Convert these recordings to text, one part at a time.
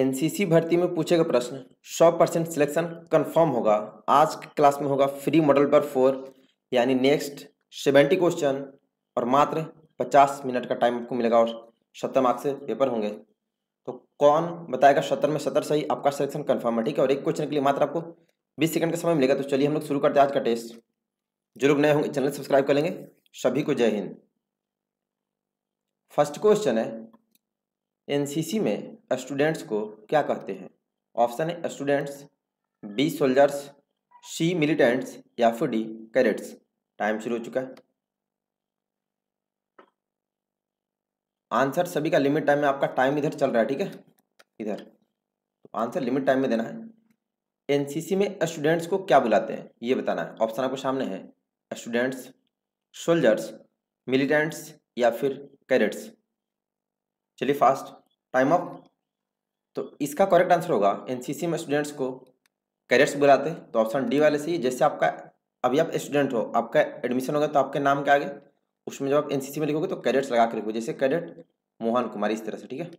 NCC भर्ती में पूछेगा प्रश्न 100 परसेंट सिलेक्शन कन्फर्म होगा आज के क्लास में होगा फ्री मॉडल पर फोर यानी नेक्स्ट सेवेंटी क्वेश्चन और मात्र 50 मिनट का टाइम आपको मिलेगा और सत्तर मार्क्स से पेपर होंगे तो कौन बताएगा सत्तर में सत्तर सही आपका सिलेक्शन कन्फर्म है ठीक है और एक क्वेश्चन के लिए मात्र आपको बीस सेकंड का समय मिलेगा तो चलिए हम लोग शुरू करते हैं आज का टेस्ट जो लोग नए होंगे चैनल सब्सक्राइब कर लेंगे सभी को जय हिंद फर्स्ट क्वेश्चन है एनसीसी में स्टूडेंट्स को क्या कहते हैं ऑप्शन है students B soldiers C militants या फिर डी कैडेट्स टाइम शुरू हो चुका है आंसर सभी का लिमिट टाइम में आपका टाइम इधर चल रहा है ठीक है इधर तो आंसर लिमिट टाइम में देना है एनसीसी में स्टूडेंट्स को क्या बुलाते हैं ये बताना है ऑप्शन आपके सामने है स्टूडेंट्स सोल्जर्स मिलिटेंट्स या फिर कैडेट्स चलिए फास्ट टाइम ऑफ तो इसका करेक्ट आंसर होगा एनसीसी में स्टूडेंट्स को कैडेट्स बुलाते हैं तो ऑप्शन डी वाले से ही जैसे आपका अभी आप स्टूडेंट हो आपका एडमिशन होगा तो आपके नाम के आगे उसमें जब आप एनसीसी में लिखोगे तो कैडेट्स लगा के लिखोगे जैसे कैडेट मोहन कुमार इस तरह से ठीक है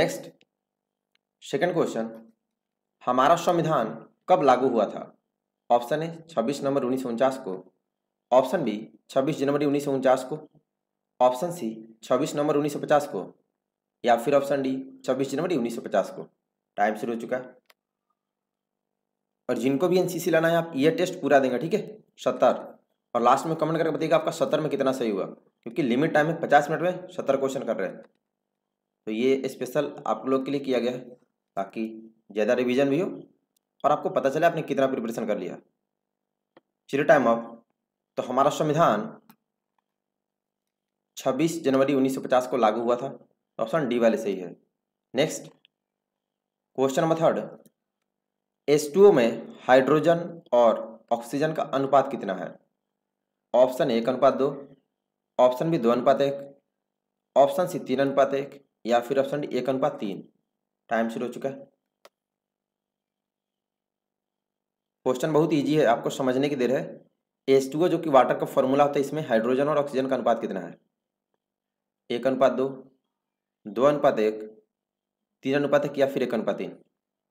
नेक्स्ट सेकंड क्वेश्चन हमारा संविधान कब लागू हुआ था ऑप्शन ए छब्बीस नवंबर उन्नीस को ऑप्शन बी छब्बीस जनवरी उन्नीस को ऑप्शन सी छब्बीस नवंबर उन्नीस को या फिर ऑप्शन डी छब्बीस जनवरी उन्नीस को टाइम शुरू हो चुका है और जिनको भी एनसीसी लाना है आप ये टेस्ट पूरा देंगे ठीक है सत्तर और लास्ट में कमेंट करके बताइएगा आपका सत्तर में कितना सही हुआ क्योंकि लिमिट टाइम है पचास मिनट में सत्तर क्वेश्चन कर रहे हैं तो ये स्पेशल आप लोग के लिए किया गया है ताकि ज़्यादा रिविजन भी हो और आपको पता चले आपने कितना प्रिपरेशन कर लिया चलो टाइम ऑफ तो हमारा संविधान छब्बीस जनवरी उन्नीस को लागू हुआ था ऑप्शन डी वाले सही है next question number third S में हाइड्रोजन और ऑक्सीजन का अनुपात कितना है ऑप्शन एक अनुपात दो ऑप्शन बी दो अनुपात एक ऑप्शन सी तीन अनुपात एक या फिर ऑप्शन डी एक अनुपात तीन टाइम शुरू हो चुका है क्वेश्चन बहुत इजी है आपको समझने की देर है एस टू जो कि वाटर का फॉर्मूला होता है इसमें हाइड्रोजन और ऑक्सीजन का अनुपात कितना है एक अनुपात दो दो अनुपात एक तीन अनुपात एक या फिर एक अनुपात तीन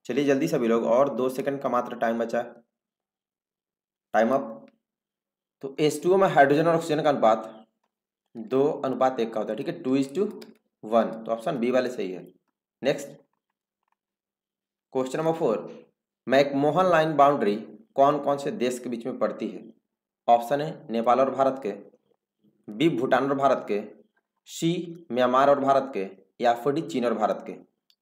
चलिए जल्दी सभी लोग और दो सेकंड का मात्र टाइम बचा टाइम अप तो एस टू में हाइड्रोजन और ऑक्सीजन का अनुपात दो अनुपात एक का होता है ठीक है टू इज टू वन तो ऑप्शन बी वाले सही है next question number four McMahon line boundary कौन कौन से देश के बीच में पड़ती है ऑप्शन है नेपाल और भारत के बी भूटान और भारत के सी म्यांमार और भारत के या डी चीन और भारत के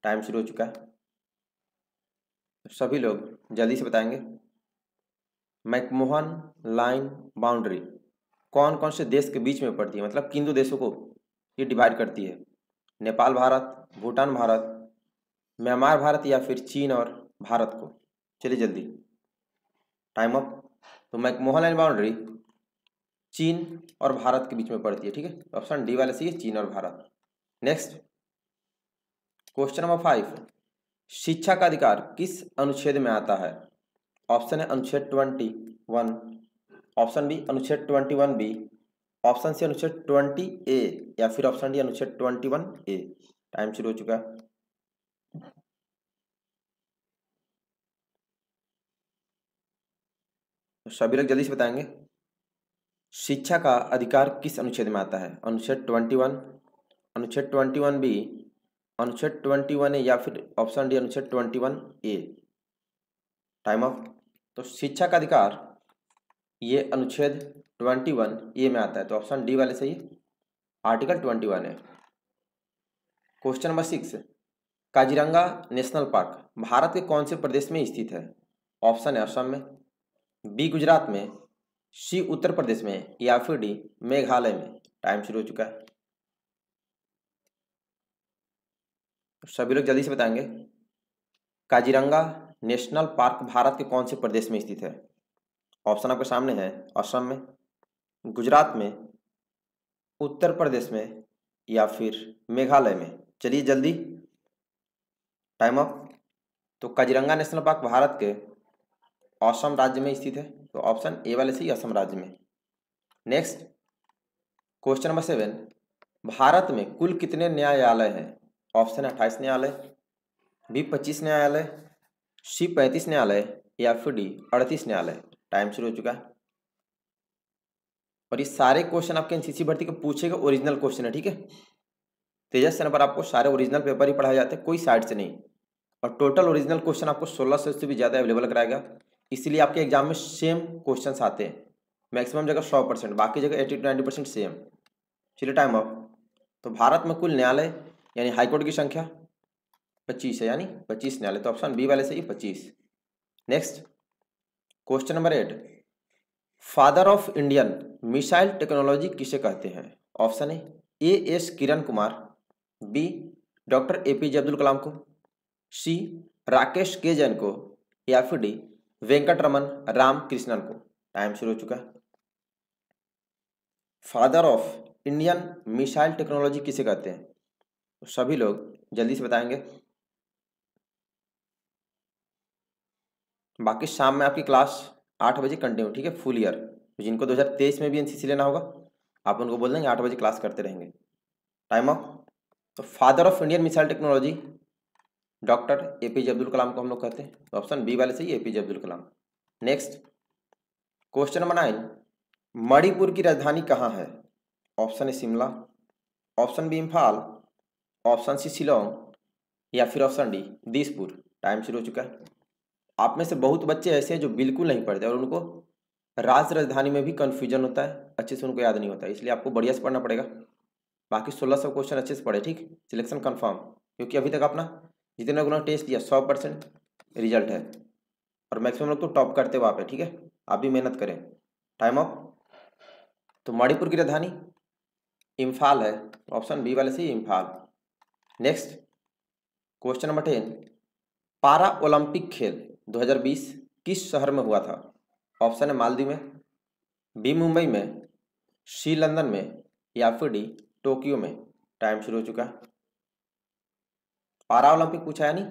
टाइम शुरू हो चुका है तो सभी लोग जल्दी से बताएंगे मैकमोहन लाइन बाउंड्री कौन कौन से देश के बीच में पड़ती है मतलब किन दो देशों को ये डिवाइड करती है नेपाल भारत भूटान भारत म्यांमार भारत या फिर चीन और भारत को चलिए जल्दी टाइम अप तो मैकमोहन लाइन बाउंड्री चीन और भारत के बीच में पड़ती है ठीक है ऑप्शन डी वाले सी है चीन और Bharat next question number five शिक्षा का अधिकार किस अनुच्छेद में आता है ऑप्शन है अनुच्छेद ट्वेंटी वन ऑप्शन बी अनुच्छेद twenty one B option C अनुच्छेद ट्वेंटी ए या फिर ऑप्शन डी अनुच्छेद ट्वेंटी वन ए टाइम शुरू हो चुका है तो सभी लोग जल्दी से बताएंगे शिक्षा का अधिकार किस अनुच्छेद में आता है अनुच्छेद ट्वेंटी वन अनुच्छेद ट्वेंटी वन बी अनुच्छेद ट्वेंटी वन ए या फिर ऑप्शन डी अनुच्छेद twenty one A time off तो शिक्षा का अधिकार ये अनुच्छेद ट्वेंटी वन ए में आता है तो ऑप्शन डी वाले सही आर्टिकल ट्वेंटी वन है question number six Kaziranga national park Bharat के कौन से प्रदेश में स्थित है ऑप्शन है असम में बी गुजरात में सी उत्तर प्रदेश में या फिर डी मेघालय में टाइम शुरू हो चुका है सभी लोग जल्दी से बताएंगे काजीरंगा नेशनल पार्क भारत के कौन से प्रदेश में स्थित है ऑप्शन आपके सामने है असम में गुजरात में उत्तर प्रदेश में या फिर मेघालय में चलिए जल्दी टाइम अप तो काजीरंगा नेशनल पार्क भारत के असम राज्य में स्थित है तो ऑप्शन ए वाले से ही असम राज्य में next question number seven Bharat में कुल कितने न्यायालय हैं ऑप्शन अट्ठाईस न्यायालय बी पच्चीस न्यायालय सी पैंतीस न्यायालय या फिर डी अड़तीस न्यायालय टाइम शुरू हो चुका है और ये सारे क्वेश्चन आपके एनसीसी भर्ती के पूछेगा ओरिजिनल क्वेश्चन है ठीक है तेजस चैनल पर आपको सारे ओरिजिनल पेपर ही पढ़ाए जाते हैं कोई साइड से नहीं और टोटल ओरिजिनल क्वेश्चन आपको सोलह सौ से भी ज़्यादा अवेलेबल कराएगा इसलिए आपके एग्जाम में सेम क्वेश्चन आते हैं मैक्सिमम जगह सौ परसेंट बाकी जगह eighty two ninety percent same चलिए टाइम अप तो भारत में कुल न्यायालय यानी हाईकोर्ट की संख्या पच्चीस है यानी पच्चीस न्यायालय तो ऑप्शन बी वाले से ही पच्चीस next question number eight father of Indian missile technology किसे कहते हैं option A A S Kiran Kumar B doctor A P J Abdul Kalam को सी राकेश के जैन को या फिर डी वेंकट रमन राम कृष्णन को टाइम शुरू हो चुका है father of Indian missile technology किसे कहते हैं सभी लोग जल्दी से बताएंगे बाकी शाम में आपकी क्लास आठ बजे कंटिन्यू ठीक है फुल ईयर जिनको 2023 में भी एनसीसी लेना होगा आप उनको बोल देंगे आठ बजे क्लास करते रहेंगे टाइम ऑफ तो father of Indian missile technology doctor A P J Abdul Kalam को हम लोग कहते हैं तो ऑप्शन बी वाले सही A P J Abdul Kalam next question number nine Manipur की राजधानी कहाँ है option A Shimla option B Imphal option C Shillong या फिर ऑप्शन डी दिसपुर टाइम शुरू हो चुका है आप में से बहुत बच्चे ऐसे हैं जो बिल्कुल नहीं पढ़ते और उनको राज राजधानी में भी कन्फ्यूजन होता है अच्छे से उनको याद नहीं होता इसलिए आपको बढ़िया से पढ़ना पड़ेगा बाकी सोलह सौ क्वेश्चन अच्छे से पढ़े ठीक सिलेक्शन कन्फर्म क्योंकि अभी तक अपना जितने लोगों ने टेस्ट दिया सौ परसेंट रिजल्ट है और मैक्सिमम लोग तो टॉप करते हुए आप ठीक है आप भी मेहनत करें टाइम ऑफ तो मणिपुर की राजधानी इम्फाल है ऑप्शन बी वाले से Imphal next question number ten para Olympic खेल 2020 किस शहर में हुआ था ऑप्शन है मालदीव में बी मुंबई में सी लंदन में या फिर डी टोक्यो में टाइम शुरू हो चुका है पारा ओलंपिक पूछा है नहीं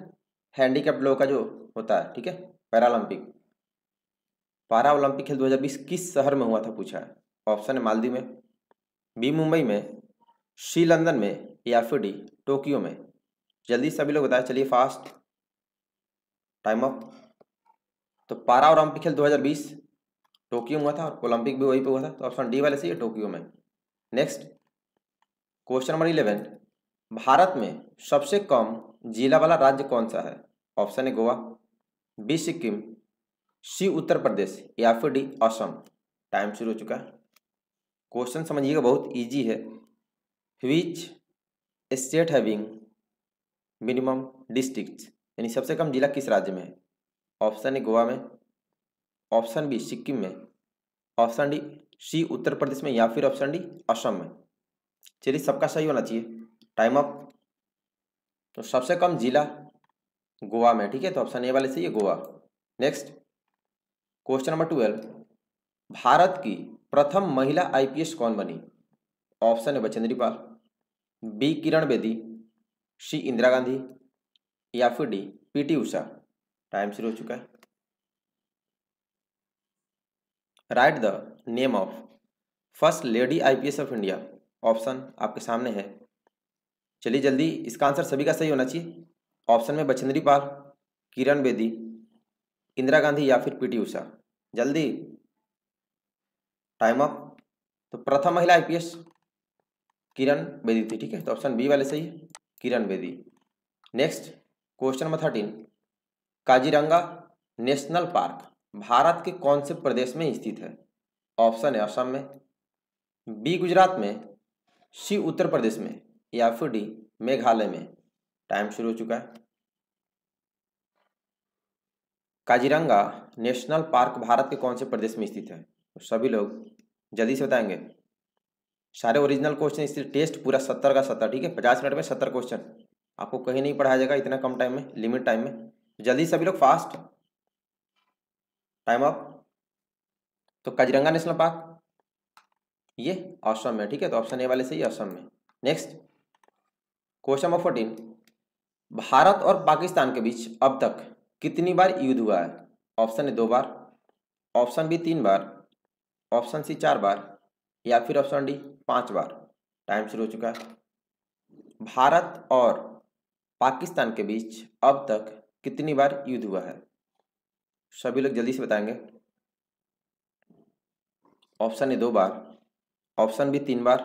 हैंडीकैप्ड लोगों का जो होता है ठीक है पैरालंपिक पारा ओलंपिक खेल 2020 किस शहर में हुआ था पूछा है ऑप्शन है मालदीव में बी मुंबई में सी लंदन में या फिर डी टोक्यो में जल्दी सभी लोग बताए चलिए फास्ट टाइम अप तो पारा ओलंपिक खेल 2020 टोक्यो में हुआ था और ओलंपिक भी वहीं पे हुआ था तो ऑप्शन डी वाले से है टोक्यो में next question number eleven Bharat में सबसे कम जिला वाला राज्य कौन सा है ऑप्शन है गोवा बी सिक्किम सी उत्तर प्रदेश या फिर डी असम टाइम शुरू हो चुका है क्वेश्चन समझिएगा बहुत इजी है which state having minimum district यानी सबसे कम जिला किस राज्य में है ऑप्शन ए गोवा में ऑप्शन बी सिक्किम में ऑप्शन डी सी उत्तर प्रदेश में या फिर ऑप्शन डी असम में चलिए सबका सही होना चाहिए टाइम अप तो सबसे कम जिला गोवा में ठीक है तो ऑप्शन ए वाले सही है Goa next question number twelve Bharat की प्रथम महिला आईपीएस कौन बनी ऑप्शन है बचेंद्री पाल बी किरण बेदी सी इंदिरा गांधी या फिर डी पीटी उषा टाइम शुरू हो चुका है right the name of first lady IPS of India option आपके सामने है चलिए जल्दी इसका आंसर सभी का सही होना चाहिए ऑप्शन में बछेंद्री पाल किरण बेदी इंदिरा गांधी या फिर पीटी उषा जल्दी टाइम अप तो प्रथम महिला आईपीएस किरण बेदी थी ठीक है तो ऑप्शन बी वाले सही है Kiran Bedi next question number thirteen Kaziranga national park Bharat के कौन से प्रदेश में स्थित है ऑप्शन है असम में बी गुजरात में सी उत्तर प्रदेश में या फिर डी मेघालय में टाइम शुरू हो चुका है काजीरंगा नेशनल पार्क भारत के कौन से प्रदेश में स्थित है तो सभी लोग जल्दी से बताएंगे सारे ओरिजिनल क्वेश्चन इसलिए टेस्ट पूरा सत्तर का सत्तर ठीक है पचास मिनट में सत्तर क्वेश्चन आपको कहीं नहीं पढ़ाया जाएगा इतना कम टाइम में लिमिट टाइम में जल्दी सभी लोग फास्ट टाइम अप तो कजरंगा नेशनल पार्क ये ऑप्शन में ठीक है तो ऑप्शन ए वाले से ही ऑप्शन में next question number fourteen Bharat और पाकिस्तान के बीच अब तक कितनी बार युद्ध हुआ है ऑप्शन ए दो बार ऑप्शन बी तीन बार ऑप्शन सी चार बार या फिर ऑप्शन डी पांच बार टाइम शुरू हो चुका है भारत और पाकिस्तान के बीच अब तक कितनी बार युद्ध हुआ है सभी लोग जल्दी से बताएंगे ऑप्शन ए दो बार ऑप्शन बी तीन बार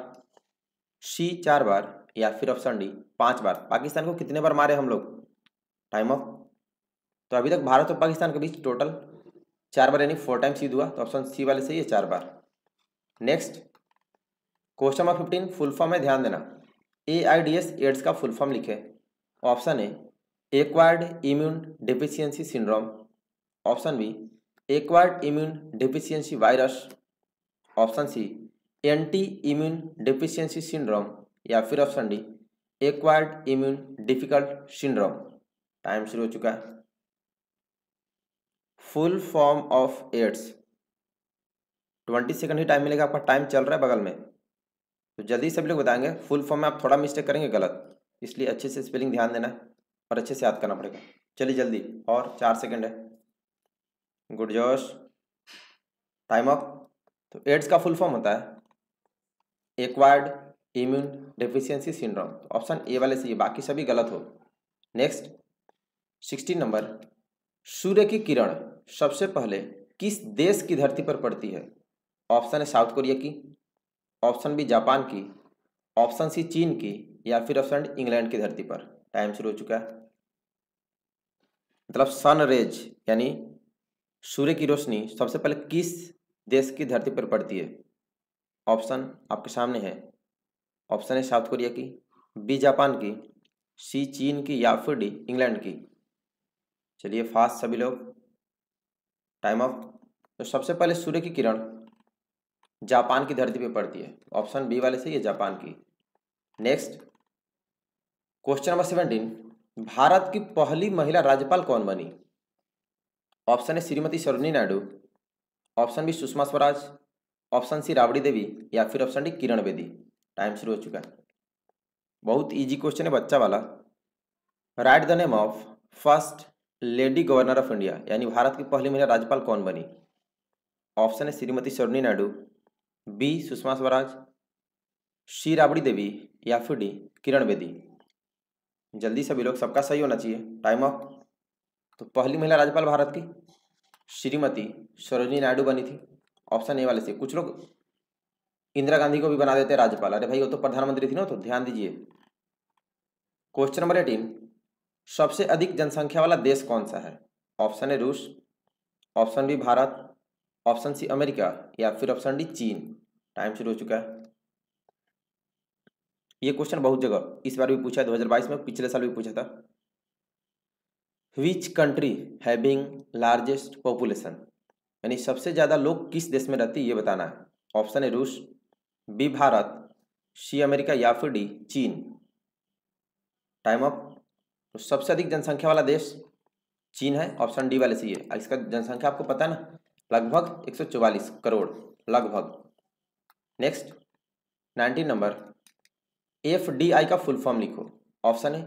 सी चार बार या फिर ऑप्शन डी पांच बार पाकिस्तान को कितने बार मारे हम लोग टाइम ऑफ तो अभी तक भारत और पाकिस्तान के बीच टोटल चार बार यानी फोर टाइम्स युद्ध हुआ तो ऑप्शन सी वाले सही है चार बार next question number fifteen full form है ध्यान देना A I D S AIDS का फुल फॉर्म लिखे option A acquired immune deficiency syndrome option B acquired immune deficiency virus option C anti immune deficiency syndrome या फिर option D acquired immune difficult syndrome time शुरू हो चुका है full form of AIDS twenty second ही time मिलेगा आपका time चल रहा है बगल में तो जल्दी सभी लोग बताएंगे फुल फॉर्म में आप थोड़ा मिस्टेक करेंगे गलत इसलिए अच्छे से स्पेलिंग ध्यान देना है और अच्छे से याद करना पड़ेगा चलिए जल्दी और चार सेकेंड है गुड जोश टाइम अप तो एड्स का फुल फॉर्म होता है एक्वायर्ड इम्यून डेफिशिएंसी सिंड्रोम तो ऑप्शन ए वाले से ये बाकी सभी गलत हो नेक्स्ट सिक्सटीन नंबर सूर्य की किरण सबसे पहले किस देश की धरती पर पड़ती है ऑप्शन है साउथ कोरिया की ऑप्शन बी जापान की ऑप्शन सी चीन की या फिर ऑप्शन इंग्लैंड की धरती पर टाइम शुरू हो चुका है मतलब सन रेज यानी सूर्य की रोशनी सबसे पहले किस देश की धरती पर पड़ती है ऑप्शन आपके सामने है ऑप्शन है साउथ कोरिया की बी जापान की सी चीन की या फिर डी इंग्लैंड की चलिए फास्ट सभी लोग टाइम ऑफ तो सबसे पहले सूर्य की किरण जापान की धरती पे पड़ती है ऑप्शन बी वाले से ये जापान की next question number seventeen Bharat की पहली महिला राज्यपाल कौन बनी option A Shrimati Sarojini Naidu option B Sushma Swaraj option C Rabri Devi या फिर option D Kiran Bedi time शुरू हो चुका है बहुत इजी क्वेश्चन है बच्चा वाला right the name of first lady governor of India यानी भारत की पहली महिला राज्यपाल कौन बनी ऑप्शन है श्रीमती सरोनी नायडू बी सुषमा स्वराज सी राबड़ी देवी या फिर डी किरण बेदी जल्दी सभी लोग सबका सही होना चाहिए टाइम ऑफ तो पहली महिला राज्यपाल भारत की श्रीमती सरोजनी नायडू बनी थी ऑप्शन ए वाले से कुछ लोग इंदिरा गांधी को भी बना देते हैं राज्यपाल अरे भाई वो तो प्रधानमंत्री थी ना तो ध्यान दीजिए क्वेश्चन नंबर एटीन सबसे अधिक जनसंख्या वाला देश कौन सा है ऑप्शन ए रूस option B Bharat option C America या फिर ऑप्शन डी चीन टाइम शुरू हो चुका है ये क्वेश्चन बहुत जगह इस बार भी पूछा है 2022 में पिछले साल भी पूछा था which country having largest population यानी सबसे ज़्यादा लोग किस देश में रहते हैं ये बताना है ऑप्शन है रूस बी भारत सी अमेरिका या फिर डी चीन टाइम ऑफ तो सबसे अधिक जनसंख्या वाला देश चीन है ऑप्शन डी वाले सी है इसका जनसंख्या आपको पता है ना लगभग 144 करोड़ लगभग next 19 number F D I का फुल फॉर्म लिखो option A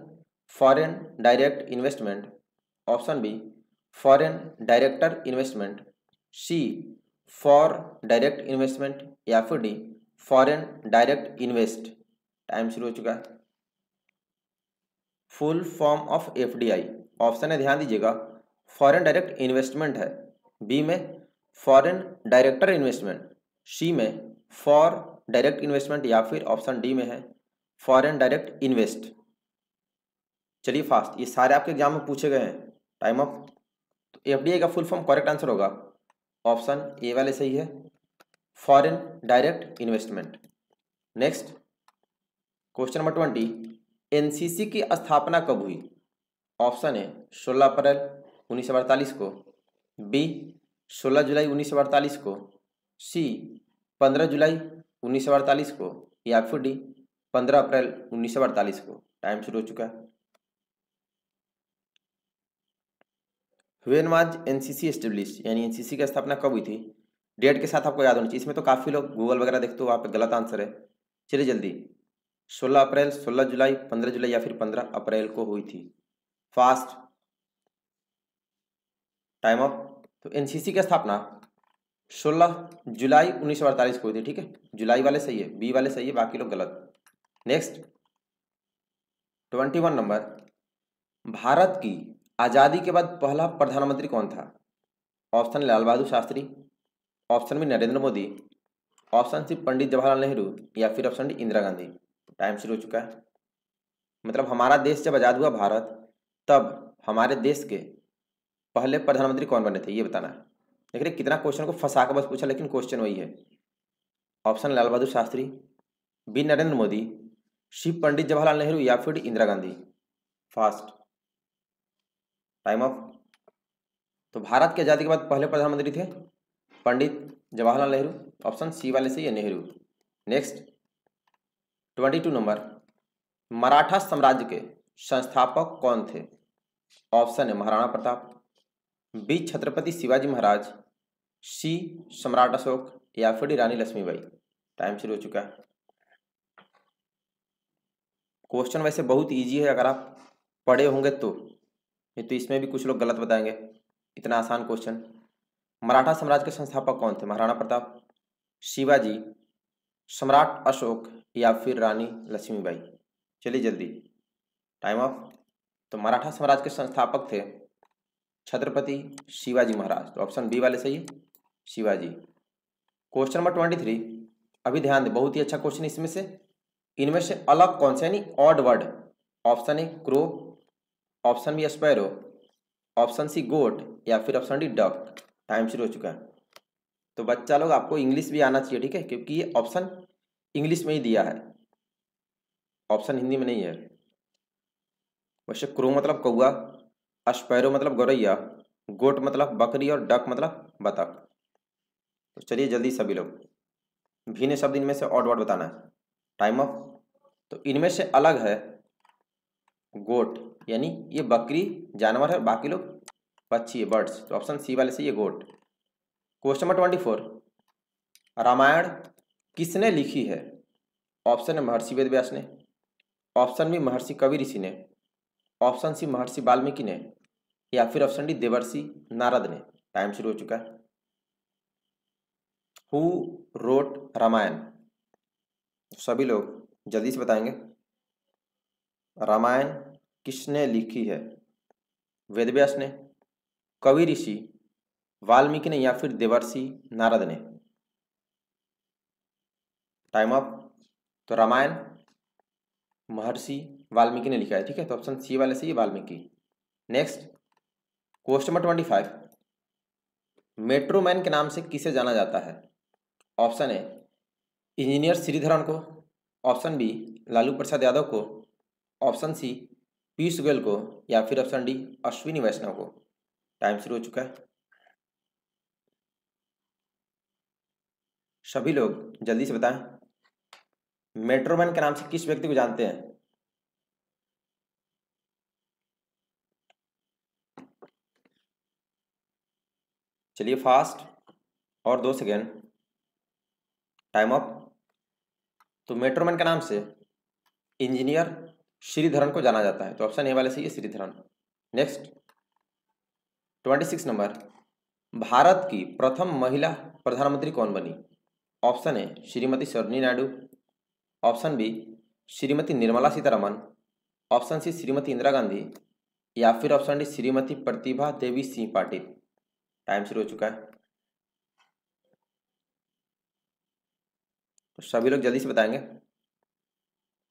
foreign direct investment option B foreign director investment C for direct investment या फिर D foreign direct invest time शुरू हो चुका है full form of FDI option है ध्यान दीजिएगा फॉरेन डायरेक्ट इन्वेस्टमेंट है बी में फॉरेन डायरेक्टर इन्वेस्टमेंट सी में फॉर डायरेक्ट इन्वेस्टमेंट या फिर ऑप्शन डी में है फॉरेन डायरेक्ट इन्वेस्ट चलिए फास्ट ये सारे आपके एग्जाम में पूछे गए हैं टाइम ऑफ तो एफ का फुल फॉर्म करेक्ट आंसर होगा ऑप्शन ए वाले सही है foreign direct investment next question number twenty NCC की स्थापना कब हुई ऑप्शन है सोलह अप्रैल उन्नीस को बी 16 जुलाई उन्नीस को सी 15 जुलाई उन्नीस को या फिर डी 15 अप्रैल उन्नीस को टाइम शुरू हो चुका है वेन वाज एनसीसी एस्टेब्लिश यानी एनसीसी की स्थापना कब हुई थी डेट के साथ आपको याद होना चाहिए इसमें तो काफ़ी लोग गूगल वगैरह देखते हो वहाँ पे गलत आंसर है चलिए जल्दी 16 अप्रैल 16 जुलाई 15 जुलाई या फिर 15 अप्रैल को हुई थी फास्ट टाइम ऑफ तो एनसीसी की स्थापना 16 जुलाई उन्नीस को हुई थी ठीक है जुलाई वाले सही है बी वाले सही है बाकी लोग गलत नेक्स्ट 21 नंबर भारत की आज़ादी के बाद पहला प्रधानमंत्री कौन था option Lal Bahadur Shastri option B Narendra Modi option C Pandit Jawaharlal Nehru या फिर option D Indira Gandhi time शुरू हो चुका है मतलब हमारा देश जब आज़ाद हुआ भारत तब हमारे देश के पहले प्रधानमंत्री कौन बने थे ये बताना है देख रहे कितना क्वेश्चन को फंसा के बस पूछा लेकिन क्वेश्चन वही है ऑप्शन लाल बहादुर शास्त्री बी नरेंद्र मोदी शिव पंडित जवाहरलाल नेहरू या फिर Indira Gandhi fast time off तो भारत की आज़ादी के बाद पहले प्रधानमंत्री थे पंडित जवाहरलाल नेहरू ऑप्शन सी वाले से ये Nehru next twenty two number Maratha साम्राज्य के संस्थापक कौन थे ऑप्शन है महाराणा प्रताप बी छत्रपति शिवाजी महाराज सी सम्राट अशोक या फिर रानी लक्ष्मीबाई टाइम शुरू हो चुका है क्वेश्चन वैसे बहुत इजी है अगर आप पढ़े होंगे तो नहीं तो इसमें भी कुछ लोग गलत बताएंगे इतना आसान क्वेश्चन मराठा साम्राज्य के संस्थापक कौन थे महाराणा प्रताप शिवाजी सम्राट अशोक या फिर रानी लक्ष्मीबाई चलिए जल्दी टाइम ऑफ तो मराठा साम्राज्य के संस्थापक थे छत्रपति शिवाजी महाराज तो ऑप्शन बी वाले सही है Shivaji question number twenty three अभी ध्यान दें बहुत ही अच्छा क्वेश्चन इसमें से इनमें से अलग कौन से यानी odd word option A crow option B sparrow option C goat या फिर ऑप्शन डी डक टाइम शुरू हो चुका है तो बच्चा लोग आपको इंग्लिश भी आना चाहिए ठीक है क्योंकि ये ऑप्शन इंग्लिश में ही दिया है ऑप्शन हिंदी में नहीं है वैसे क्रो मतलब कौआ अस्पैरो मतलब गौरैया गोट मतलब बकरी और डक मतलब बतख तो चलिए जल्दी सभी लोग भीने शब्द इनमें से ऑड वर्ड बताना है टाइम ऑफ तो इनमें से अलग है गोट यानी ये बकरी जानवर है बाकी लोग पक्षी है बर्ड्स तो ऑप्शन सी वाले से ये गोट question number twenty four Ramayan किसने लिखी है ऑप्शन है महर्षि वेद व्यास ने ऑप्शन भी महर्षि कवि ऋषि ने ऑप्शन सी महर्षि वाल्मीकि ने या फिर ऑप्शन डी देवर्षि नारद ने टाइम शुरू हो चुका है हु रोट रामायण सभी लोग जल्दी से बताएंगे रामायण किसने लिखी है वेदव्यास ने कवि ऋषि वाल्मीकि ने या फिर देवर्षि नारद ने टाइम अप तो रामायण महर्षि वाल्मीकि ने लिखा है ठीक है तो ऑप्शन सी वाले से ये Valmiki next question number twenty five metro man के नाम से किसे जाना जाता है ऑप्शन ए इंजीनियर श्रीधरन को ऑप्शन बी लालू प्रसाद यादव को ऑप्शन सी पीयूष गोयल को या फिर ऑप्शन डी अश्विनी वैष्णव को टाइम शुरू हो चुका है सभी लोग जल्दी से बताएं मेट्रोमैन के नाम से किस व्यक्ति को जानते हैं चलिए फास्ट और दो सेकेंड टाइम अप तो मेट्रोमैन के नाम से इंजीनियर श्रीधरन को जाना जाता है तो ऑप्शन ए वाले सही है Sreedharan next twenty six number Bharat की प्रथम महिला प्रधानमंत्री कौन बनी option A Shrimati Sarojini Naidu option B Shrimati Nirmala Sitharaman option C Shrimati Indira Gandhi या फिर option D Shrimati Pratibha Devi Singh Patil time शुरू हो चुका है तो सभी लोग जल्दी से बताएंगे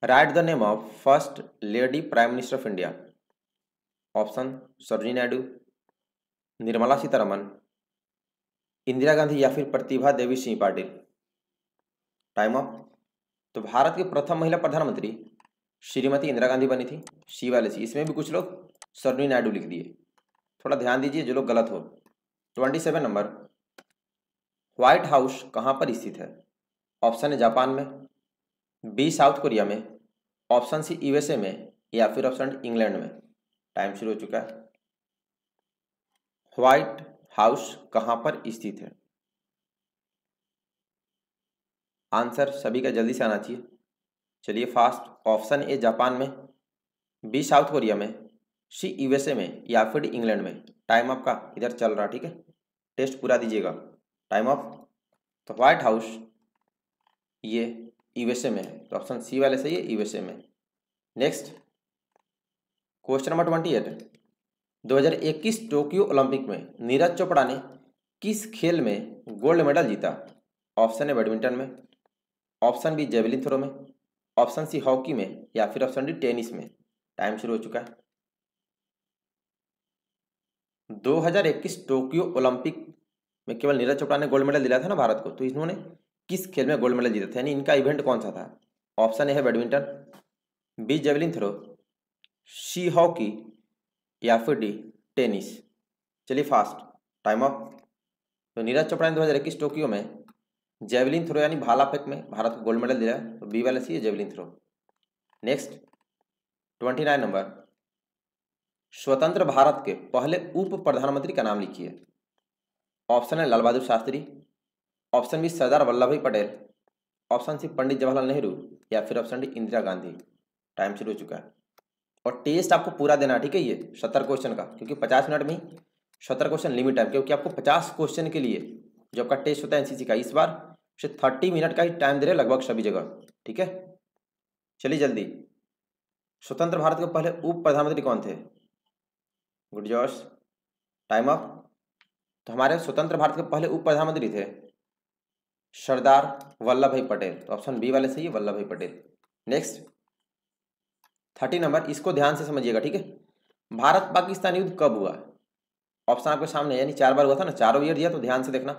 right the name of first lady prime minister of India option Sarojini Naidu Nirmala Sitharaman Indira Gandhi या फिर प्रतिभा देवी सिंह पाटिल टाइम ऑफ तो भारत की प्रथम महिला प्रधानमंत्री श्रीमती इंदिरा गांधी बनी थी शिवालय सी इसमें भी कुछ लोग सरनी नायडू लिख दिए थोड़ा ध्यान दीजिए जो लोग गलत हो twenty seven number White House कहाँ पर स्थित है ऑप्शन है जापान में बी साउथ कोरिया में ऑप्शन सी यूएसए में या फिर ऑप्शन इंग्लैंड में टाइम शुरू हो चुका है व्हाइट हाउस कहाँ पर स्थित है आंसर सभी का जल्दी से आना चाहिए चलिए फास्ट ऑप्शन ए जापान में बी साउथ कोरिया में सी यूएसए में या फिर इंग्लैंड में टाइम ऑफ का इधर चल रहा ठीक है टेस्ट पूरा दीजिएगा टाइम ऑफ तो व्हाइट हाउस ये यूएसए में है तो ऑप्शन सी वाले सही है यूएसए में next question number twenty eight इक्कीस टोक्यो ओलंपिक में नीरज चोपड़ा ने किस खेल में गोल्ड मेडल जीता ऑप्शन है बैडमिंटन में ऑप्शन बी जेवलिन थ्रो में ऑप्शन सी हॉकी में या फिर ऑप्शन डी टेनिस में टाइम शुरू हो चुका है 2021 टोक्यो ओलंपिक में केवल नीरज चोपड़ा ने गोल्ड मेडल दिला था ना भारत को तो इन्होंने किस खेल में गोल्ड मेडल जीता था यानी इनका इवेंट कौन सा था ऑप्शन ए है badminton B javelin throw C hockey या फिर डी टेनिस चलिए फास्ट टाइम ऑफ तो नीरज चोपड़ा ने 2021 टोक्यो में जेवलिन थ्रो यानी भाला फेंक में भारत को गोल्ड मेडल दिलाया तो बी वाला सी है javelin throw next twenty nine number स्वतंत्र भारत के पहले उप प्रधानमंत्री का नाम लिखिए ऑप्शन है Lal Bahadur Shastri option B Sardar Vallabhbhai Patel option C Pandit Jawaharlal Nehru या फिर option D Indira Gandhi time शुरू हो चुका है और टेस्ट आपको पूरा देना ठीक है ये सत्तर क्वेश्चन का क्योंकि पचास मिनट में सत्तर क्वेश्चन लिमिट है क्योंकि आपको पचास क्वेश्चन के लिए जो आपका टेस्ट होता है एनसीसी का इस बार उसे थर्टी मिनट का ही टाइम दे रहे लगभग सभी जगह ठीक है चलिए जल्दी स्वतंत्र भारत के पहले उप प्रधानमंत्री कौन थे गुड जॉर्ज टाइम अप तो हमारे स्वतंत्र भारत के पहले उप प्रधानमंत्री थे सरदार वल्लभ भाई पटेल तो ऑप्शन बी वाले सही है Vallabh Vallabhbhai Patel next thirty number इसको ध्यान से समझिएगा ठीक है भारत पाकिस्तान युद्ध कब हुआ ऑप्शन आपके सामने यानी चार बार हुआ था ना चारों ईयर दिया तो ध्यान से देखना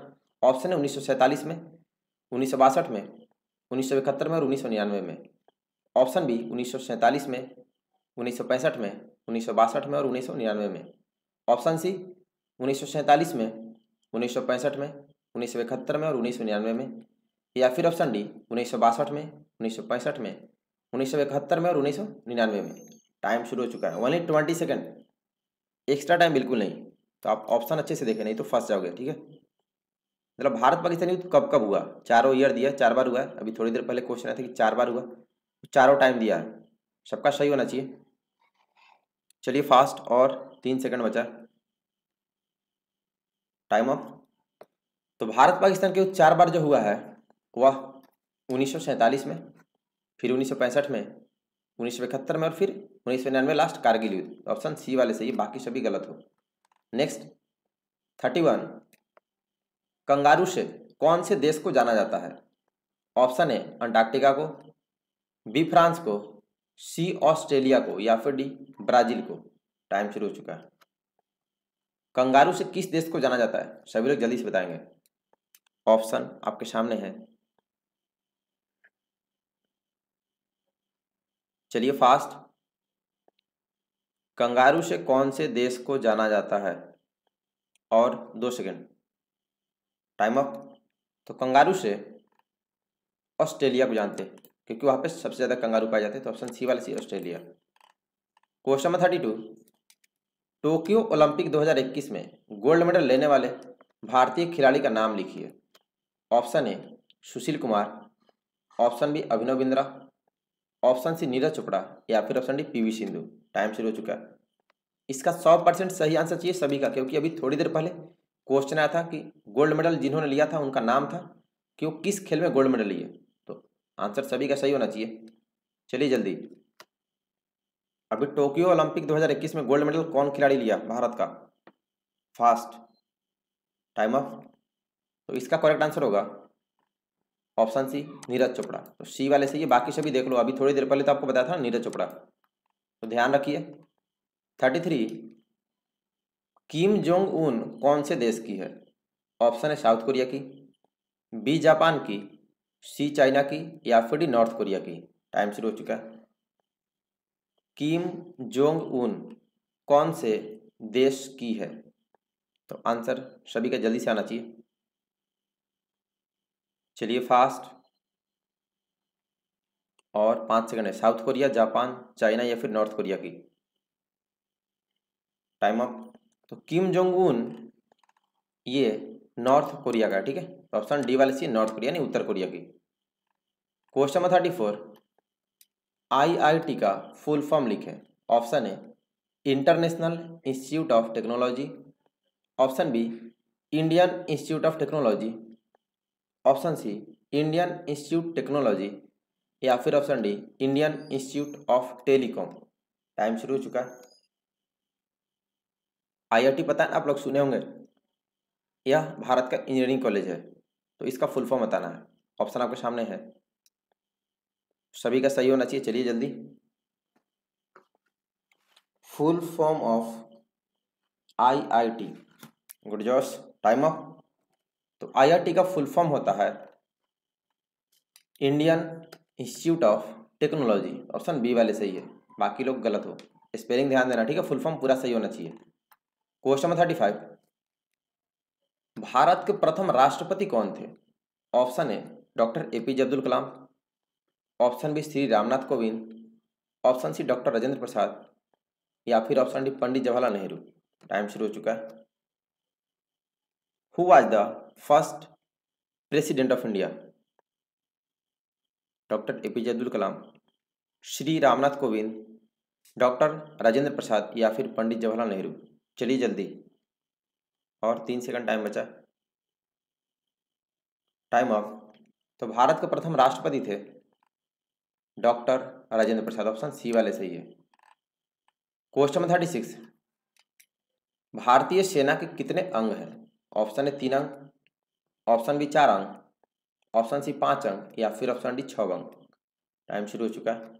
ऑप्शन है उन्नीस में उन्नीस में उन्नीस में और उन्नीस में ऑप्शन बी उन्नीस में उन्नीस में उन्नीस में और उन्नीस में ऑप्शन सी उन्नीस में उन्नीस में उन्नीस में और उन्नीस में या फिर ऑप्शन डी उन्नीस में उन्नीस में उन्नीस में और उन्नीस में टाइम शुरू हो चुका है only twenty second extra time बिल्कुल नहीं तो आप ऑप्शन अच्छे से देखें नहीं तो फंस जाओगे ठीक है मतलब भारत पाकिस्तान युद्ध कब कब हुआ चारों ईयर दिया चार बार हुआ है अभी थोड़ी देर पहले क्वेश्चन आया था कि चार बार हुआ चारों टाइम दिया है सबका सही होना चाहिए चलिए फास्ट और तीन सेकंड बचा टाइम अप तो भारत पाकिस्तान के चार बार जो हुआ है वह उन्नीस में फिर उन्नीस में उन्नीस में और फिर उन्नीस लास्ट कारगिल युद्ध ऑप्शन सी वाले सही बाकी सभी गलत हो नेक्स्ट थर्टी वन कंगारू से कौन से देश को जाना जाता है ऑप्शन ए अंटार्कटिका को बी फ्रांस को सी ऑस्ट्रेलिया को या फिर डी ब्राजील को टाइम शुरू हो चुका है कंगारू से किस देश को जाना जाता है सभी लोग जल्दी से बताएंगे ऑप्शन आपके सामने है चलिए फास्ट कंगारू से कौन से देश को जाना जाता है और दो सेकेंड टाइम अप तो कंगारू से ऑस्ट्रेलिया को जानते हैं क्योंकि वहाँ पे सबसे ज़्यादा कंगारू पाए जाते हैं तो ऑप्शन सी वाला C Australia question number thirty two Tokyo Olympic 2021 में गोल्ड मेडल लेने वाले भारतीय खिलाड़ी का नाम लिखिए option A Sushil Kumar option B Abhinav Bindra option C Neeraj Chopra या फिर option D P Sindhu time शुरू हो चुका है इसका सौ परसेंट सही आंसर चाहिए सभी का क्योंकि अभी थोड़ी देर पहले क्वेश्चन आया था कि गोल्ड मेडल जिन्होंने लिया था उनका नाम था कि वो किस खेल में गोल्ड मेडल लिए आंसर सभी का सही होना चाहिए चलिए जल्दी अभी टोक्यो ओलंपिक 2021 में गोल्ड मेडल कौन खिलाड़ी लिया भारत का फास्ट टाइम ऑफ तो इसका करेक्ट आंसर होगा ऑप्शन सी नीरज चोपड़ा तो सी वाले से ये बाकी सभी देख लो अभी थोड़ी देर पहले तो आपको बताया था नीरज चोपड़ा तो ध्यान रखिए thirty three Kim Jong Un कौन से देश की है ऑप्शन है साउथ कोरिया की बी जापान की सी चाइना की या फिर डी नॉर्थ कोरिया की टाइम शुरू हो चुका है किम जोंग उन कौन से देश की है तो आंसर सभी का जल्दी से आना चाहिए चलिए फास्ट और पांच सेकंड है साउथ कोरिया जापान चाइना या फिर नॉर्थ कोरिया की टाइम अप तो किम जोंग उन ये नॉर्थ कोरिया का ठीक है ऑप्शन डी वाले सी नॉर्थ कोरिया यानी उत्तर कोरिया की question number thirty four T का फुल फॉर्म लिखे option A international institute of technology option B Indian institute of technology option C Indian institute technology या फिर option D Indian institute of telecom time शुरू हो चुका है T पता है आप लोग सुने होंगे यह भारत का इंजीनियरिंग कॉलेज है तो इसका फुल फॉर्म बताना है ऑप्शन आपके सामने है सभी का सही होना चाहिए चलिए जल्दी full form of I I T good job time off तो आई आई टी का फुल फॉर्म होता है Indian institute of technology option B वाले सही है बाकी लोग गलत हो स्पेलिंग ध्यान देना ठीक है फुल फॉर्म पूरा सही होना चाहिए question number thirty five Bharat के प्रथम राष्ट्रपति कौन थे option A doctor A P J Abdul Kalam option B Shri Ramnath Kovind option C doctor Rajendra Prasad या फिर option D Pandit Jawaharlal Nehru time शुरू हो चुका है who the first president of India doctor A P J Abdul Kalam Shri Ramnath Kovind doctor Rajendra Prasad या फिर पंडित जवाहरलाल नेहरू चलिए जल्दी और तीन सेकंड टाइम बचा टाइम ऑफ तो भारत के प्रथम राष्ट्रपति थे doctor Rajendra Prasad option C वाले सही है क्वेश्चन नंबर थर्टी सिक्स भारतीय सेना के कितने अंग हैं ऑप्शन है तीन अंग ऑप्शन बी चार अंक ऑप्शन सी पांच अंक या फिर ऑप्शन डी छः अंग टाइम शुरू हो चुका है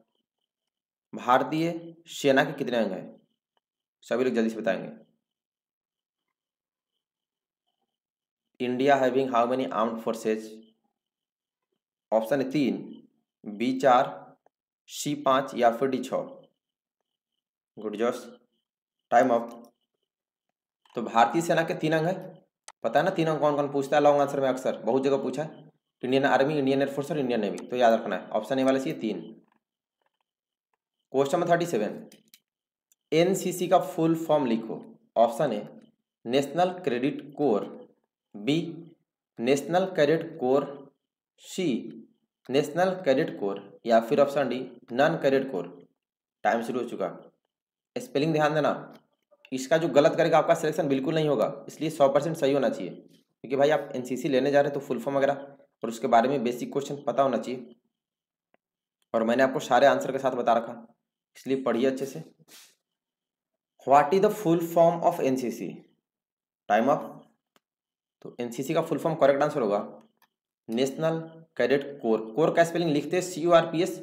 भारतीय सेना के कितने अंग हैं सभी लोग जल्दी से बताएंगे India having how many armed forces option है तीन बी चार सी पाँच या फिर डी छ गुड जॉस टाइम ऑफ तो भारतीय सेना के तीन अंग है पता है ना तीन अंग कौन कौन पूछता है लॉन्ग आंसर में अक्सर बहुत जगह पूछा है इंडियन आर्मी इंडियन एयरफोर्स और इंडियन नेवी तो याद रखना है ऑप्शन ए वाले से तीन question number thirty seven N का फुल फॉर्म लिखो option A national credit corps B national credit corps C national credit corps या फिर option D non credit corps time शुरू हो चुका स्पेलिंग ध्यान देना इसका जो गलत करेगा आपका सिलेक्शन बिल्कुल नहीं होगा इसलिए सौ परसेंट सही होना चाहिए क्योंकि भाई आप एनसीसी लेने जा रहे हैं तो फुल फॉर्म वगैरह और उसके बारे में बेसिक क्वेश्चन पता होना चाहिए और मैंने आपको सारे आंसर के साथ बता रखा इसलिए पढ़िए अच्छे से what is the full form of NCC time off तो एनसीसी का फुल फॉर्म करेक्ट आंसर होगा नेशनल कैडेट कोर कोर का स्पेलिंग लिखते हैं C O R P S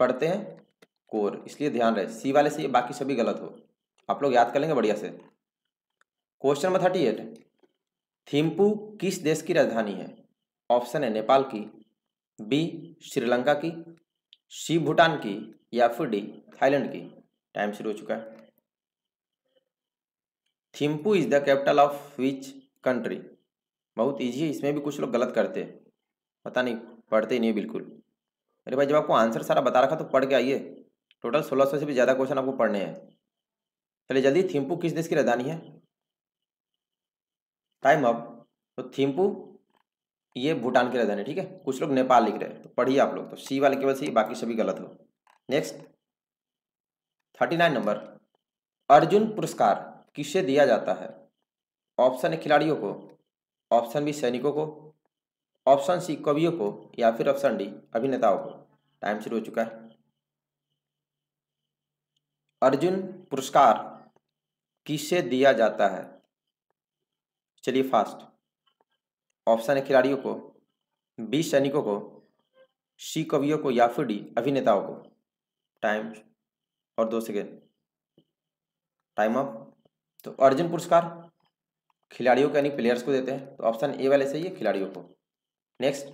पढ़ते हैं कोर इसलिए ध्यान रहे सी वाले से बाकी सभी गलत हो आप लोग याद कर लेंगे बढ़िया से question number thirty eight Thimphu किस देश की राजधानी है ऑप्शन है नेपाल की बी श्रीलंका की सी भूटान की या फिर डी थाईलैंड की टाइम शुरू हो चुका है Thimphu is the capital of which country बहुत ईजी है इसमें भी कुछ लोग गलत करते हैं पता नहीं पढ़ते ही नहीं बिल्कुल अरे भाई जब आपको आंसर सारा बता रखा तो पढ़ के आइए टोटल सोलह सौ से भी ज़्यादा क्वेश्चन आपको पढ़ने हैं चलिए जल्दी थिम्पू किस देश की राजधानी है टाइम अप तो थिम्पू ये भूटान की राजधानी ठीक है कुछ लोग नेपाल लिख रहे हैं तो पढ़िए आप लोग तो सी वाले केवल सही बाकी सभी गलत हो next thirty nine number Arjun पुरस्कार किसे दिया जाता है ऑप्शन है खिलाड़ियों को ऑप्शन बी सैनिकों को ऑप्शन सी कवियों को या फिर ऑप्शन डी अभिनेताओं को टाइम शुरू हो चुका है अर्जुन पुरस्कार किसे दिया जाता है चलिए फास्ट ऑप्शन ए खिलाड़ियों को बी सैनिकों को सी कवियों को या फिर डी अभिनेताओं को टाइम और दो सेकेंड टाइम अप तो अर्जुन पुरस्कार खिलाड़ियों को यानी प्लेयर्स को देते हैं तो ऑप्शन ए वाले सही है खिलाड़ियों को next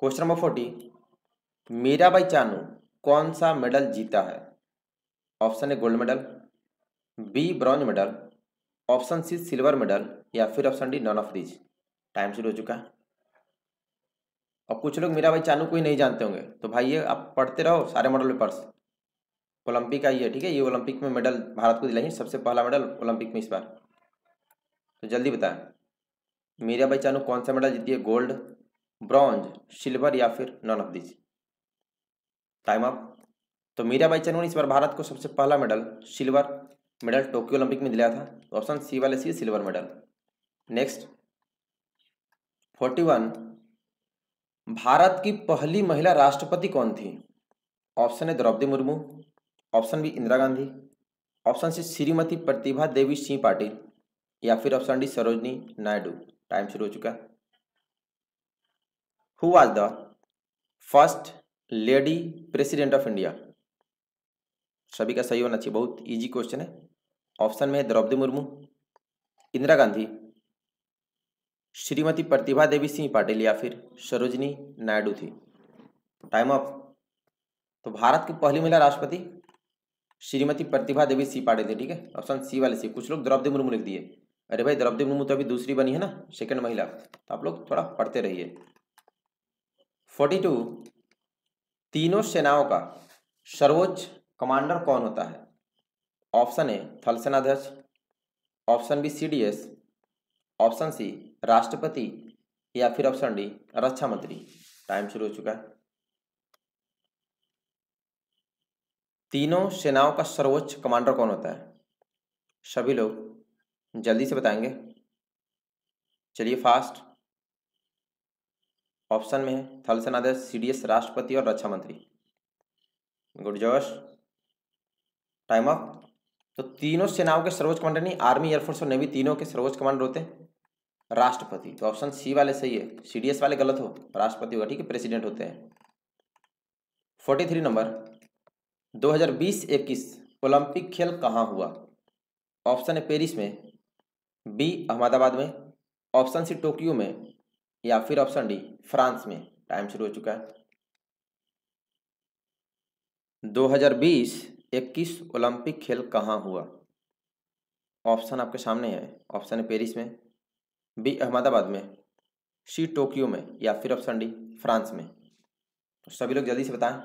question number forty Mirabai Chanu कौन सा मेडल जीता है option A gold medal B bronze medal option C silver medal या फिर option D none of these time शुरू हो चुका है और कुछ लोग मीरा भाई चानू को ही नहीं जानते होंगे तो भाई ये आप पढ़ते रहो सारे मॉडल पेपर्स ओलंपिक का ये ठीक है ये ओलंपिक में मेडल भारत को दिलाएंगे सबसे पहला मेडल ओलंपिक में इस बार तो जल्दी बताएं मीरा बाई चानू कौन सा मेडल जीती है गोल्ड ब्रॉन्ज सिल्वर या फिर none of this time up तो मीरा बाई चानू ने इस बार भारत को सबसे पहला medal silver medal Tokyo Olympic में दिलाया था तो ऑप्शन सी वाले C silver medal next forty one Bharat की पहली महिला राष्ट्रपति कौन थी ऑप्शन है Droupadi Murmu option B Indira Gandhi option C Shrimati Pratibha Devi Singh Patil या फिर option D Sarojini Naidu time शुरू हो चुका who was the first lady president of India सभी का सही होना चाहिए बहुत इजी क्वेश्चन है ऑप्शन में है द्रौपदी मुर्मू इंदिरा गांधी श्रीमती प्रतिभा देवी सिंह पाटिल या फिर सरोजनी नायडू थी टाइम ऑफ तो भारत की पहली महिला राष्ट्रपति श्रीमती प्रतिभा देवी सिंह पाटिल थी ठीक है ऑप्शन सी वाले सी कुछ लोग द्रौपदी मुर्मू लिख दिए अरे भाई द्रौपदी मुर्मू तो अभी दूसरी बनी है ना सेकंड महिला तो आप लोग थोड़ा पढ़ते रहिए फोर्टी टू तीनों सेनाओं का सर्वोच्च कमांडर कौन होता है ऑप्शन ए थल सेनाध्यक्ष option B CDS option C राष्ट्रपति या फिर ऑप्शन डी रक्षा मंत्री टाइम शुरू हो चुका है तीनों सेनाओं का सर्वोच्च कमांडर कौन होता है सभी लोग जल्दी से बताएंगे चलिए फास्ट ऑप्शन में है थलसन आदर्श सीडीएस राष्ट्रपति और रक्षा मंत्री गुड जोश टाइम ऑफ तो तीनों सेनाओं के सर्वोच्च कमांडर नहीं आर्मी एयरफोर्स और नेवी तीनों के सर्वोच्च कमांडर होते हैं राष्ट्रपति तो ऑप्शन सी वाले सही है सीडीएस वाले गलत हो राष्ट्रपति होगा ठीक है प्रेसिडेंट होते हैं फोर्टी थ्री नंबर 2020 इक्कीस ओलंपिक खेल कहाँ हुआ ऑप्शन है पेरिस में बी अहमदाबाद में ऑप्शन सी टोक्यो में या फिर ऑप्शन डी फ्रांस में टाइम शुरू हो चुका है 2020 21 ओलंपिक खेल कहाँ हुआ ऑप्शन आपके सामने है ऑप्शन है पेरिस में बी अहमदाबाद में सी टोक्यो में या फिर ऑप्शन डी फ्रांस में तो सभी लोग जल्दी से बताएं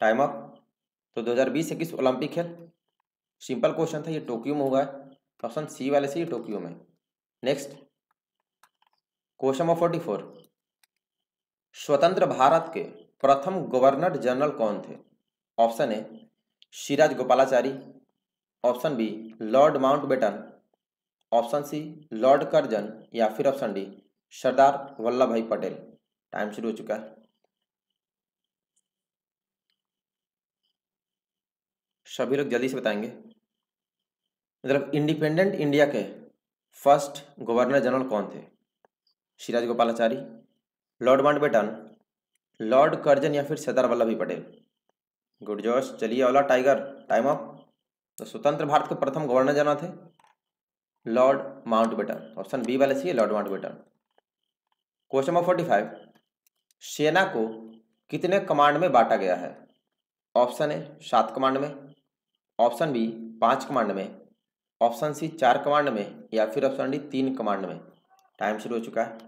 टाइम अप तो 2020 21 ओलंपिक खेल सिंपल क्वेश्चन था ये टोक्यो में होगा ऑप्शन सी वाले से ये टोक्यो में next question number forty four स्वतंत्र भारत के प्रथम गवर्नर जनरल कौन थे ऑप्शन ए Siraj Gopalachari option B Lord batten option C Lord Curzon या फिर ऑप्शन डी सरदार वल्लभ भाई पटेल टाइम शुरू हो चुका है सभी लोग जल्दी से बताएंगे मतलब इंडिपेंडेंट इंडिया के फर्स्ट गवर्नर जनरल कौन थे Siraj Gopalachari Lord Mountbatten Lord Curzon या फिर सरदार वल्लभ भाई पटेल गुड जोश चलिए ओला टाइगर टाइम ऑफ तो स्वतंत्र भारत के प्रथम गवर्नर जनरल थे लॉर्ड माउंटबेटन ऑप्शन बी वाले चाहिए lord Mountbatten question number forty five सेना को कितने कमांड में बांटा गया है ऑप्शन ए सात कमांड में ऑप्शन बी पांच कमांड में ऑप्शन सी चार कमांड में या फिर ऑप्शन डी तीन कमांड में टाइम शुरू हो चुका है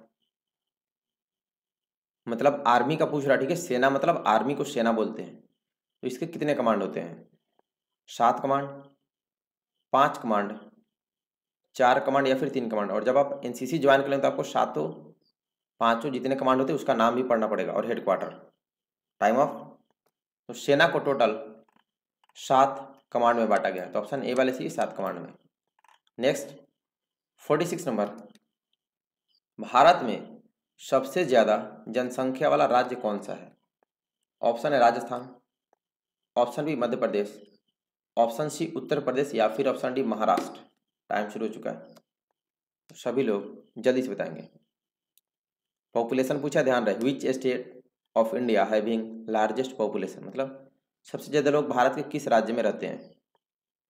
मतलब आर्मी का पूछ रहा ठीक है सेना मतलब आर्मी को सेना बोलते हैं तो इसके कितने कमांड होते हैं सात कमांड पांच कमांड चार कमांड या फिर तीन कमांड और जब आप एनसीसी ज्वाइन लें तो आपको सातों पांचों जितने कमांड होते हैं उसका नाम भी पढ़ना पड़ेगा और हेडक्वार्टर टाइम ऑफ तो सेना को टोटल सात कमांड में बांटा गया तो ऑप्शन ए वाले सी सात कमांड में next forty six number Bharat में सबसे ज़्यादा जनसंख्या वाला राज्य कौन सा है ऑप्शन है Rajasthan option B Madhya Pradesh option C Uttar Pradesh या फिर ऑप्शन डी महाराष्ट्र टाइम शुरू हो चुका है सभी लोग जल्दी से बताएंगे पॉपुलेशन पूछा ध्यान रहे which state of India having largest population मतलब सबसे ज़्यादा लोग भारत के किस राज्य में रहते हैं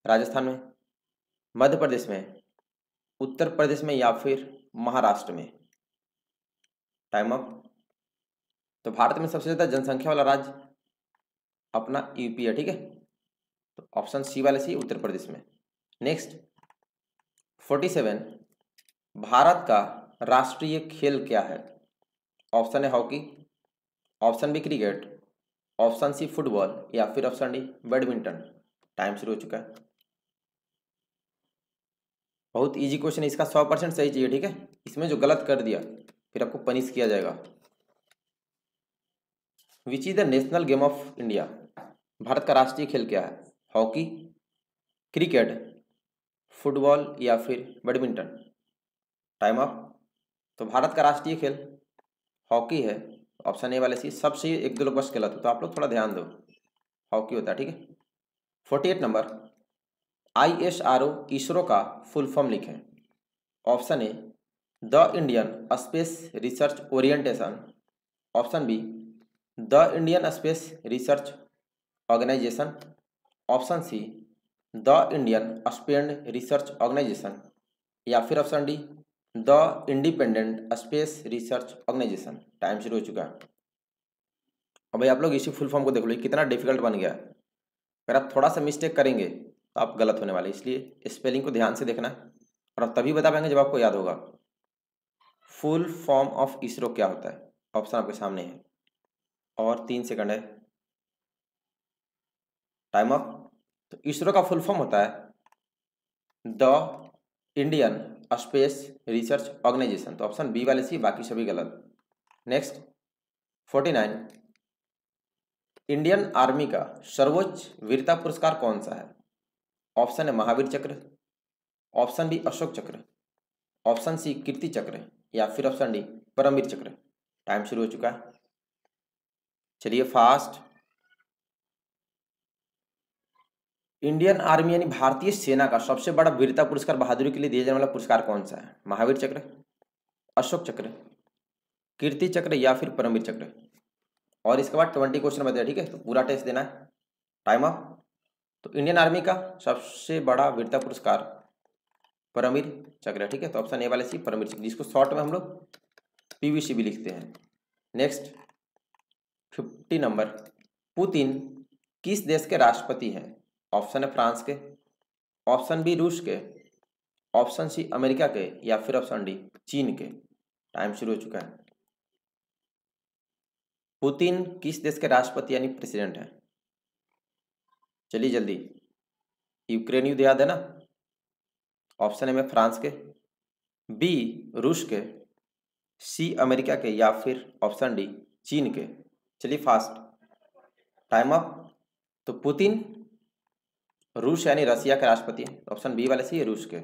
राजस्थान में मध्य प्रदेश में उत्तर प्रदेश में या फिर महाराष्ट्र में टाइम अप तो भारत में सबसे ज़्यादा जनसंख्या वाला राज्य अपना यूपी है ठीक है तो ऑप्शन सी वाले सी उत्तर प्रदेश में नेक्स्ट फोर्टी सेवन भारत का राष्ट्रीय खेल क्या है ऑप्शन है hockey option B cricket option C football या फिर ऑप्शन डी बैडमिंटन टाइम शुरू हो चुका है बहुत इजी क्वेश्चन है इसका सौ परसेंट सही चाहिए ठीक है इसमें जो गलत कर दिया फिर आपको पनिश किया जाएगा which is the national game of India Bharat का राष्ट्रीय खेल क्या है हॉकी क्रिकेट फुटबॉल या फिर बैडमिंटन टाइम ऑफ तो भारत का राष्ट्रीय खेल हॉकी है ऑप्शन ए वाले सी सबसे एक दो लोग बस गलत हो तो आप लोग थोड़ा ध्यान दो हॉकी होता है ठीक है forty eight number I S R O ISRO का फुल फॉर्म लिखें option A the Indian space research orientation option B the Indian space research organisation option C the Indian spend research organisation या फिर option D the independent space research organisation time शुरू हो चुका है और भाई आप लोग इसी फुल फॉर्म को देख लो कितना डिफिकल्ट बन गया अगर आप थोड़ा सा मिस्टेक करेंगे आप गलत होने वाले इसलिए स्पेलिंग को ध्यान से देखना और आप तभी बता पाएंगे जब आपको याद होगा फुल फॉर्म ऑफ इसरो क्या होता है ऑप्शन आपके सामने है और तीन सेकंड है टाइम ऑफ तो इसरो का फुल फॉर्म होता है the Indian space research organisation तो ऑप्शन बी वाले सी बाकी सभी गलत next forty nine Indian army का सर्वोच्च वीरता पुरस्कार कौन सा है ऑप्शन है महावीर चक्र ऑप्शन बी अशोक चक्र ऑप्शन सी कीर्ति चक्र या फिर ऑप्शन डी परमवीर चक्र टाइम शुरू हो चुका है चलिए फास्ट इंडियन आर्मी यानी भारतीय सेना का सबसे बड़ा वीरता पुरस्कार बहादुरी के लिए दिया जाने वाला पुरस्कार कौन सा है महावीर चक्र अशोक चक्र कीर्ति चक्र या फिर परमवीर चक्र और इसके बाद ट्वेंटी क्वेश्चन बताया ठीक है तो पूरा टेस्ट देना है टाइम ऑफ तो इंडियन आर्मी का सबसे बड़ा वीरता पुरस्कार परमवीर चक्र ठीक है तो ऑप्शन ए वाले सी परमवीर चक्र जिसको शॉर्ट में हम लोग पीवीसी भी लिखते हैं नेक्स्ट फिफ्टी नंबर पुतिन किस देश के राष्ट्रपति हैं ऑप्शन है फ्रांस के ऑप्शन बी रूस के ऑप्शन सी अमेरिका के या फिर ऑप्शन डी चीन के टाइम शुरू हो चुका है पुतिन किस देश के राष्ट्रपति यानी प्रेसिडेंट हैं चलिए जल्दी यूक्रेन युद्ध याद है ना ऑप्शन ए में फ्रांस के बी रूस के सी अमेरिका के या फिर ऑप्शन डी चीन के चलिए फास्ट टाइम अप तो पुतिन रूस यानी रसिया के राष्ट्रपति हैं ऑप्शन बी वाले सही रूस के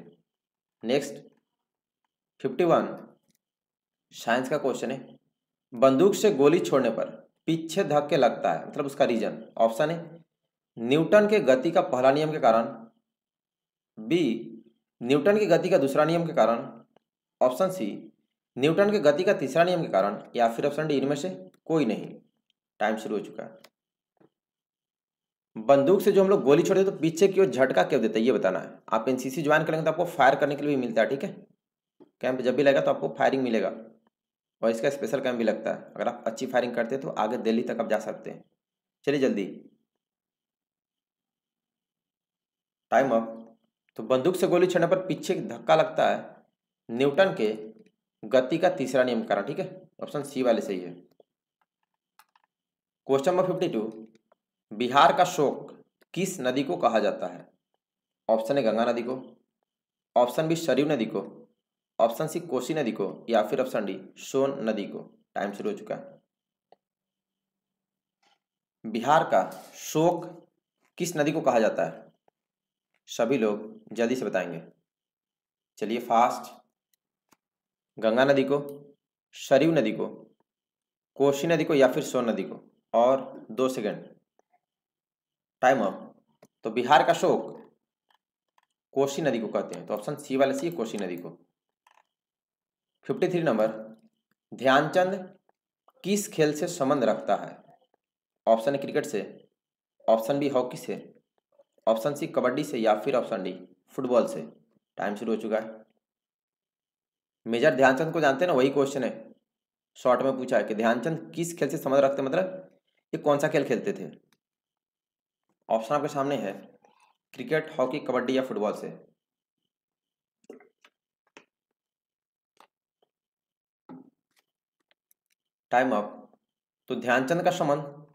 नेक्स्ट फिफ्टी वन साइंस का क्वेश्चन है बंदूक से गोली छोड़ने पर पीछे धक्के लगता है मतलब उसका रीजन ऑप्शन है न्यूटन के गति का पहला नियम के कारण बी न्यूटन की गति का दूसरा नियम के कारण ऑप्शन सी न्यूटन की गति का तीसरा नियम के कारण या फिर ऑप्शन डी इनमें से कोई नहीं टाइम शुरू हो चुका है बंदूक से जो हम लोग गोली छोड़ते तो पीछे की ओर झटका क्यों देता है ये बताना है आप एनसीसी ज्वाइन करेंगे तो आपको फायर करने के लिए भी मिलता है ठीक है कैंप जब भी लगेगा तो आपको फायरिंग मिलेगा और इसका स्पेशल कैंप भी लगता है अगर आप अच्छी फायरिंग करते हैं तो आगे दिल्ली तक आप जा सकते हैं चलिए जल्दी टाइम अप तो बंदूक से गोली छड़ने पर पीछे धक्का लगता है न्यूटन के गति का तीसरा नियम कारण ठीक है ऑप्शन सी वाले सही है question number fifty two Bihar का शोक किस नदी को कहा जाता है ऑप्शन ए गंगा नदी को ऑप्शन बी सरयू नदी को ऑप्शन सी कोसी नदी को या फिर ऑप्शन डी सोन नदी को टाइम शुरू हो चुका है बिहार का शोक किस नदी को कहा जाता है सभी लोग जल्दी से बताएंगे चलिए फास्ट गंगा नदी को सरयू नदी को कोशी नदी को या फिर सोन नदी को और दो सेकंड टाइम अप तो बिहार का शोक कोशी नदी को कहते हैं तो ऑप्शन सी वाला सी कोशी नदी को फिफ्टी थ्री नंबर ध्यानचंद किस खेल से संबंध रखता है ऑप्शन क्रिकेट से ऑप्शन बी हॉकी से ऑप्शन सी कबड्डी से या फिर ऑप्शन डी फुटबॉल से टाइम शुरू हो चुका है मेजर ध्यानचंद को जानते हैं ना वही क्वेश्चन है शॉर्ट में पूछा है कि ध्यानचंद किस खेल से समझ रखते मतलब ये कौन सा खेल खेलते थे ऑप्शन आपके सामने है क्रिकेट हॉकी कबड्डी या फुटबॉल से टाइम अप तो ध्यानचंद का संबंध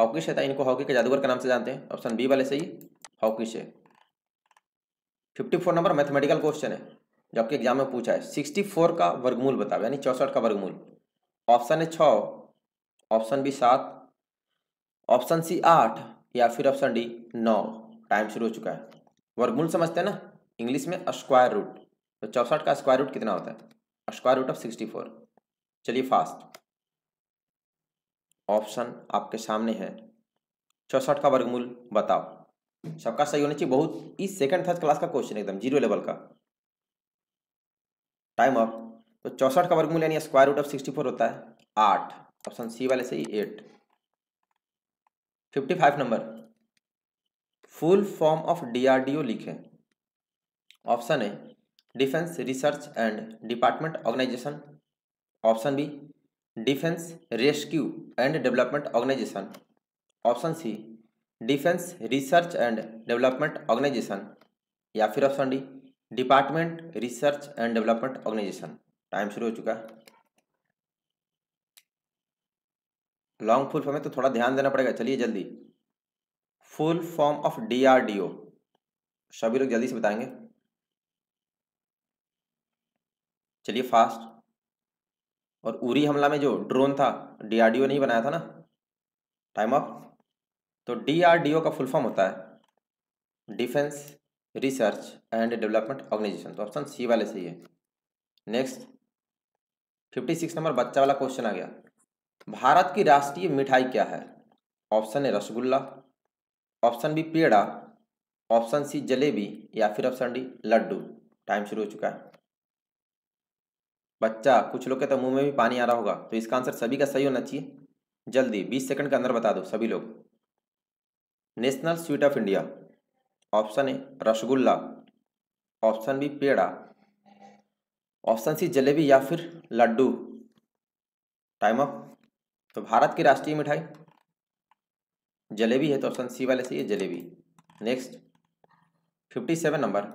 हॉकिश है था इनको हॉकी के जादूगर के नाम से जानते हैं ऑप्शन बी वाले सही हॉकिश है fifty four number mathematical question है जो आपके एग्जाम में पूछा है सिक्सटी फोर का वर्गमूल बताओ यानी चौसठ का वर्गमूल ऑप्शन है छः ऑप्शन बी सात ऑप्शन सी आठ या फिर ऑप्शन डी नौ टाइम शुरू हो चुका है वर्गमूल समझते हैं ना इंग्लिश में स्क्वायर रूट तो चौसठ का स्क्वायर रूट कितना होता है square root of sixty four चलिए फास्ट ऑप्शन आपके सामने है चौसठ का वर्गमूल बताओ सबका सही होना चाहिए बहुत इस सेकंड थर्ड क्लास का क्वेश्चन एकदम जीरो लेवल का टाइम ऑफ तो चौसठ का वर्गमूल यानी square root of sixty four होता है आठ ऑप्शन सी वाले से ही eight fifty five number full form of DRDO लिखें option A defence research and department organisation option B defence rescue and development organisation option C defence research and development organisation या फिर option D department research and development organisation time शुरू हो चुका है long full form है तो थोड़ा ध्यान देना पड़ेगा चलिए जल्दी फुल फॉर्म ऑफ डीआरडीओ सभी लोग जल्दी से बताएंगे चलिए फास्ट और उरी हमला में जो ड्रोन था डीआरडीओ नहीं बनाया था ना टाइम ऑफ तो डीआरडीओ का फुल फॉर्म होता है defence research and development organisation तो ऑप्शन सी वाले सही है नेक्स्ट फिफ्टी सिक्स नंबर बच्चा वाला क्वेश्चन आ गया भारत की राष्ट्रीय मिठाई क्या है option A rasgulla option B peda option C jalebi या फिर ऑप्शन डी लड्डू टाइम शुरू हो चुका है बच्चा कुछ लोग के तो मुंह में भी पानी आ रहा होगा तो इसका आंसर सभी का सही होना चाहिए जल्दी बीस सेकंड के अंदर बता दो सभी लोग national sweet of India option A rasgulla option B peda option C jalebi या फिर लड्डू टाइम ऑफ तो भारत की राष्ट्रीय मिठाई जलेबी है तो ऑप्शन सी वाले से ये jalebi next fifty seven number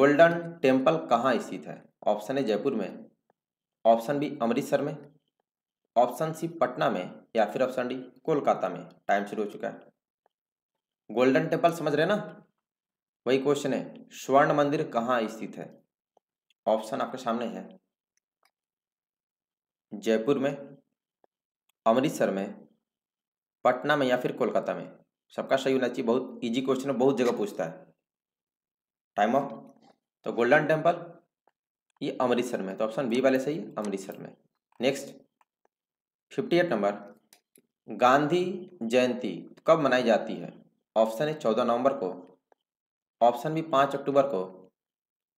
Golden Temple कहाँ स्थित है ऑप्शन ए जयपुर में ऑप्शन बी अमृतसर में ऑप्शन सी पटना में या फिर ऑप्शन डी कोलकाता में टाइम शुरू हो चुका है गोल्डन टेम्पल समझ रहे ना वही क्वेश्चन है स्वर्ण मंदिर कहाँ स्थित है ऑप्शन आपके सामने है जयपुर में अमृतसर में पटना में या फिर कोलकाता में सबका सही होना चाहिए बहुत इजी क्वेश्चन है बहुत जगह पूछता है टाइम ऑफ तो गोल्डन टेम्पल ये अमृतसर में तो ऑप्शन बी वाले सही है अमृतसर में next fifty eight number Gandhi Jayanti कब मनाई जाती है ऑप्शन ए चौदह नवंबर को ऑप्शन बी पाँच अक्टूबर को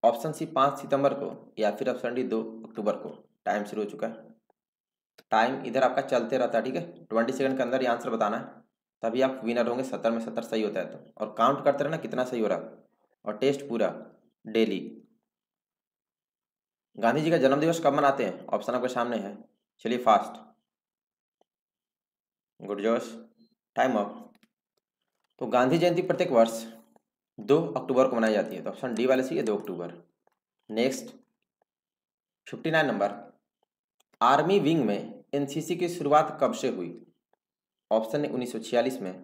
ऑप्शन सी पाँच सितंबर को या फिर ऑप्शन डी दो अक्टूबर को टाइम शुरू हो चुका है टाइम इधर आपका चलते रहता है ठीक है ट्वेंटी सेकंड के अंदर ये आंसर बताना है तभी आप विनर होंगे सत्तर में सत्तर सही होता है तो और काउंट करते रहना कितना सही हो रहा है और टेस्ट पूरा डेली गांधी जी का जन्मदिवस कब मनाते हैं ऑप्शन आपके सामने है चलिए फास्ट गुड जोश टाइम ऑफ तो गांधी जयंती प्रत्येक वर्ष दो अक्टूबर को मनाई जाती है तो ऑप्शन डी वाले सी है दो अक्टूबर next fifty nine number army wing में एनसीसी की शुरुआत कब से हुई ऑप्शन ए उन्नीस में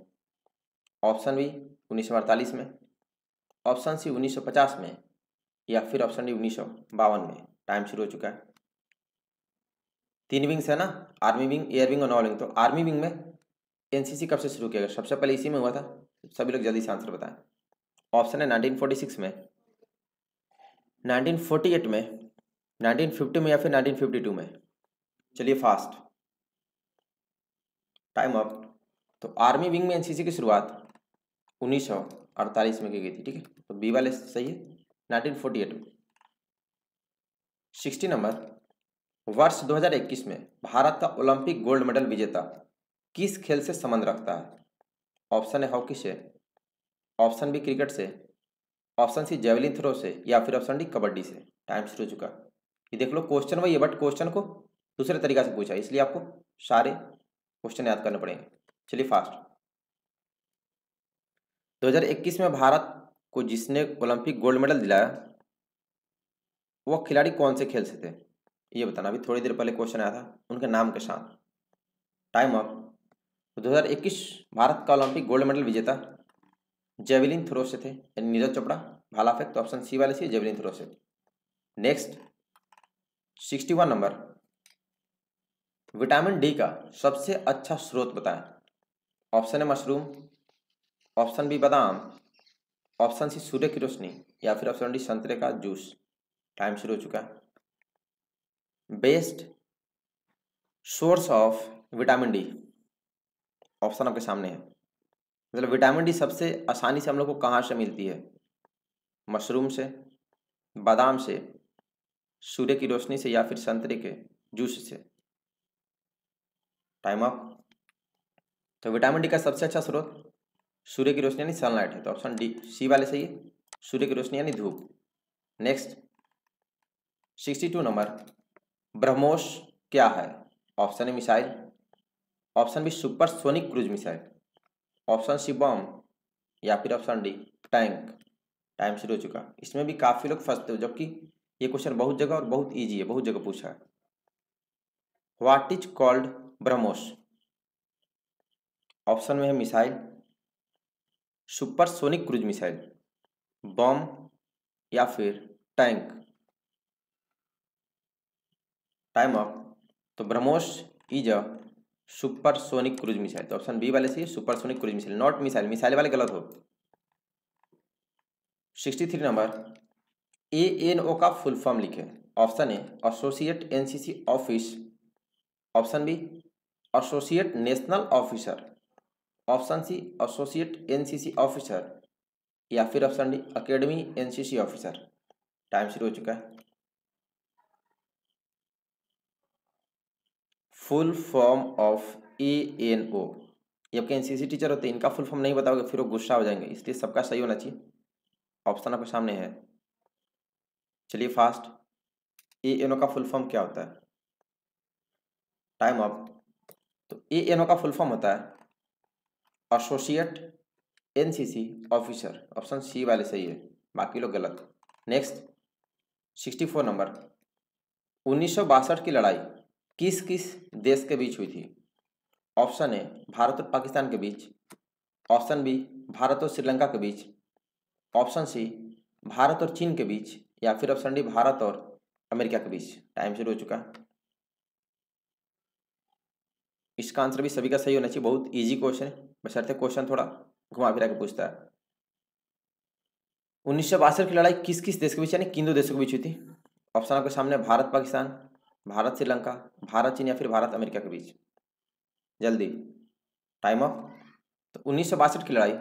ऑप्शन बी उन्नीस में ऑप्शन सी 1950 में या फिर ऑप्शन डी उन्नीस में टाइम शुरू हो चुका है तीन विंग्स है ना आर्मी विंग एयर विंग और नॉ विंग तो आर्मी विंग में एनसीसी कब से शुरू किया गया सबसे पहले इसी में हुआ था सभी लोग जल्दी से आंसर बताएं ऑप्शन है 1946 में 1948 में 1950 में या फिर 1952 में चलिए फास्ट टाइम अप तो आर्मी विंग में एनसीसी की शुरुआत 1948 में की गई थी ठीक है तो बी वाले सही है एट में सिक्सटी नंबर वर्ष 2021 में भारत का ओलंपिक गोल्ड मेडल विजेता किस खेल से संबंध रखता है ऑप्शन है हॉकी से ऑप्शन बी क्रिकेट से ऑप्शन सी जेवलिन थ्रो से या फिर ऑप्शन डी कबड्डी से टाइम शुरू हो चुका ये देख लो क्वेश्चन वही है बट क्वेश्चन को दूसरे तरीका से पूछा इसलिए आपको सारे क्वेश्चन याद करने पड़ेंगे चलिए फास्ट 2021 में भारत को जिसने ओलंपिक गोल्ड मेडल दिलाया वो खिलाड़ी कौन से खेल से थे ये बताना अभी थोड़ी देर पहले क्वेश्चन आया था उनके नाम के साथ टाइम ऑफ तो 2021 भारत का ओलंपिक गोल्ड मेडल विजेता जेवलिन थ्रो से थे यानी नीरज चोपड़ा भाला फेक तो ऑप्शन सी वाले सी जेवलिन थ्रो से नेक्स्ट 61 नंबर विटामिन डी का सबसे अच्छा स्रोत बताएं ऑप्शन है मशरूम ऑप्शन बी बादाम ऑप्शन सी सूर्य की रोशनी या फिर ऑप्शन डी संतरे का जूस टाइम शुरू हो चुका है best source of vitamin D option आपके सामने है मतलब विटामिन डी सबसे आसानी से हम लोग को कहाँ से मिलती है मशरूम से बादाम से सूर्य की रोशनी से या फिर संतरे के जूस से टाइम अप तो विटामिन डी का सबसे अच्छा स्रोत सूर्य की रोशनी यानी सनलाइट है तो ऑप्शन डी सी वाले सही है सूर्य की रोशनी यानी धूप next sixty two number BrahMos क्या है option A missile option B supersonic cruise missile option C bomb या फिर ऑप्शन डी टैंक टाइम शुरू हो चुका इसमें भी काफ़ी लोग फंसते हो जबकि ये क्वेश्चन बहुत जगह और बहुत ईजी है बहुत जगह पूछा है what is called BrahMos option में है missile supersonic cruise missile bomb या फिर टैंक टाइम ऑफ तो BrahMos is a supersonic cruise missile तो ऑप्शन बी वाले सही supersonic cruise missile not missile missile वाले गलत हो sixty three number A N O का फुल फॉर्म लिखे option A associate NCC office option B associate national officer option C associate NCC officer या फिर option D academy NCC officer time शुरू हो चुका है full form of A N O N आपके C teacher होते हैं इनका फुल फॉर्म नहीं बताओगे फिर वो गुस्सा हो जाएंगे इसलिए सबका सही होना चाहिए ऑप्शन आपके सामने है चलिए फास्ट ए एन ओ का फुल फॉर्म क्या होता है टाइम ऑफ तो ए एन ओ का फुल फॉर्म होता है associate NCC officer option C वाले सही है बाकी लोग गलत नेक्स्ट सिक्सटी फोर नंबर उन्नीस की लड़ाई किस किस देश के बीच हुई थी ऑप्शन ए भारत और पाकिस्तान के बीच ऑप्शन बी भारत और श्रीलंका के बीच ऑप्शन सी भारत और चीन के बीच या फिर ऑप्शन डी भारत और अमेरिका के बीच टाइम शुरू हो चुका इसका आंसर भी सभी का सही होना चाहिए बहुत इजी क्वेश्चन है बशर्ते क्वेश्चन थोड़ा घुमा फिरा के पूछता है उन्नीस की लड़ाई किस किस देश के बीच यानी किन दो देशों के बीच हुई थी ऑप्शन आपके सामने भारत पाकिस्तान भारत श्रीलंका भारत चीन या फिर भारत अमेरिका के बीच जल्दी टाइम ऑफ तो उन्नीस की लड़ाई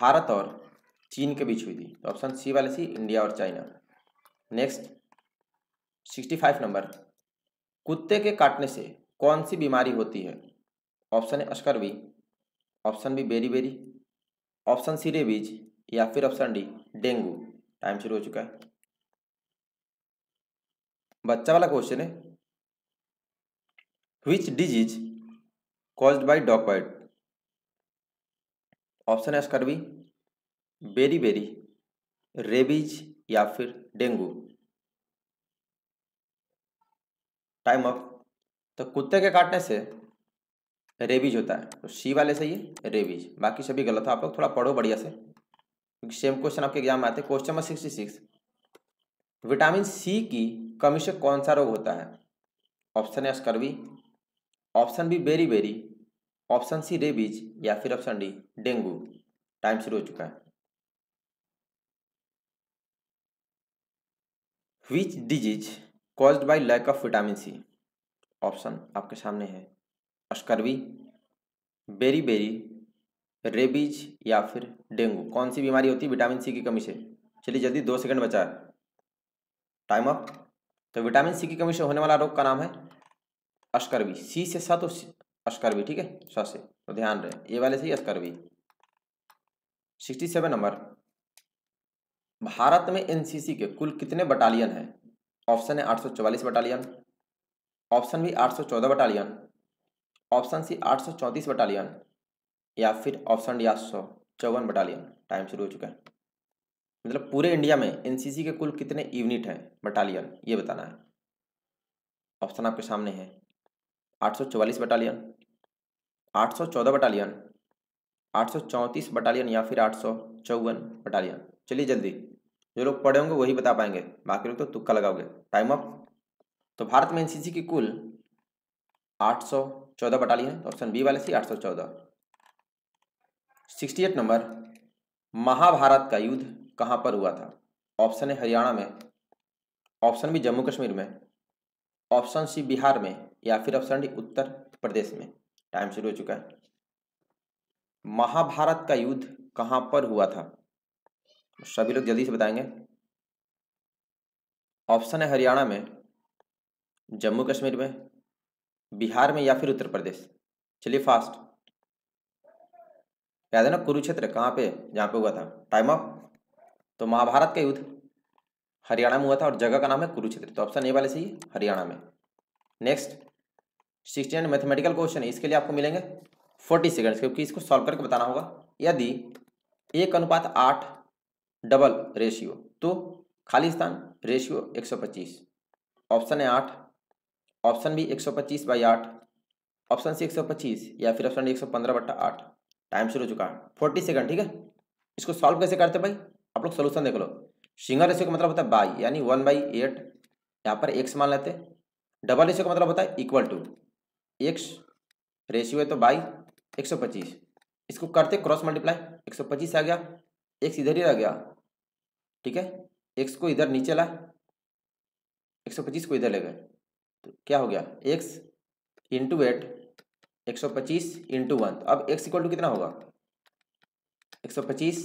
भारत और चीन के बीच हुई थी तो ऑप्शन सी वाले सी इंडिया और चाइना नेक्स्ट 65 नंबर कुत्ते के काटने से कौन सी बीमारी होती है option A B option B beriberi option C rabies या फिर ऑप्शन डी डेंगू टाइम शुरू हो चुका है बच्चा वाला क्वेश्चन है which disease caused by dog bite option है कर भी बेरी बेरी रेबीज या फिर डेंगू टाइम अप तो कुत्ते के काटने से रेबीज होता है तो सी वाले सही है रेबीज बाकी सभी गलत है आप लोग थोड़ा पढ़ो बढ़िया से क्योंकि सेम क्वेश्चन आपके एग्जाम में आते हैं question number sixty six vitamin C की कमी से कौन सा रोग होता है ऑप्शन है scurvy option B beriberi option C rabies या फिर ऑप्शन डी डेंगू टाइम शुरू हो चुका है which disease caused by lack of vitamin C option आपके सामने है अस्कर्वी बेरी बेरी रेबीज या फिर डेंगू कौन सी बीमारी होती है विटामिन सी की कमी से चलिए जल्दी दो सेकंड बचा है टाइम अप तो विटामिन सी की कमी से होने वाला रोग का नाम है अस्कर्वी तो सी से सत तो अस्कर्वी ठीक है स से तो ध्यान रहे ये वाले से ही scurvy sixty seven number Bharat में एनसीसी के कुल कितने बटालियन हैं ऑप्शन है आठ सौ चौवालीस बटालियन ऑप्शन बी आठ सौ चौदह बटालियन ऑप्शन सी आठ सौ चौंतीस बटालियन या फिर ऑप्शन डी आठ सौ चौवन बटालियन टाइम शुरू हो चुका है मतलब पूरे इंडिया में एनसीसी के कुल कितने यूनिट हैं बटालियन ये बताना है ऑप्शन आपके सामने है 844 बटालियन 814 बटालियन 834 बटालियन या फिर आठ बटालियन चलिए जल्दी जो लोग पढ़े होंगे वही बता पाएंगे बाकी लोग तो तुक्का लगाओगे टाइम अप तो भारत में एनसीसी की कुल 814 बटालियन ऑप्शन बी वाले सी 814 68 नंबर महाभारत का युद्ध कहां पर हुआ था ऑप्शन है हरियाणा में ऑप्शन बी जम्मू कश्मीर में ऑप्शन सी बिहार में या फिर ऑप्शन डी उत्तर प्रदेश में टाइम शुरू हो चुका है महाभारत का युद्ध कहां पर हुआ था सभी लोग जल्दी से बताएंगे ऑप्शन है हरियाणा में जम्मू कश्मीर में बिहार में या फिर उत्तर प्रदेश चलिए फास्ट याद है ना कुरुक्षेत्र कहां पे जहां पे हुआ था टाइम ऑफ तो महाभारत का युद्ध हरियाणा में हुआ था और जगह का नाम है कुरुक्षेत्र तो ऑप्शन ए वाले सही हरियाणा में नेक्स्ट सिक्सटी मैथमेटिकल क्वेश्चन इसके लिए आपको मिलेंगे फोर्टी सेकेंड्स क्योंकि इसको सॉल्व करके बताना होगा यदि एक अनुपात आठ डबल रेशियो तो खालिस्तान रेशियो एक सौ पच्चीस ऑप्शन है आठ ऑप्शन बी एक सौ पच्चीस बाई आठ ऑप्शन सी एक सौ पच्चीस या फिर ऑप्शन डी एक सौ पंद्रह बट्टा आठ टाइम शुरू हो चुका है फोर्टी सेकंड ठीक है इसको सॉल्व कैसे करते भाई आप लोग सोल्यूशन देख लो सिंगल रेशियो का मतलब होता है बाई यानी वन बाई एट यहाँ पर एक्स मान लेते डबल रेशियो का मतलब होता है इक्वल टू एक्स रेशियो है तो बाई एक सौ पच्चीस इसको करते क्रॉस मल्टीप्लाई एक सौ पच्चीस आ गया एक्स इधर ही रह गया ठीक है एक्स को इधर नीचे ला एक सौ पच्चीस को इधर ले गए तो क्या हो गया एक्स इंटू एट एक सौ पच्चीस इंटू वन तो अब एक्स इक्वल टू कितना होगा एक सौ पच्चीस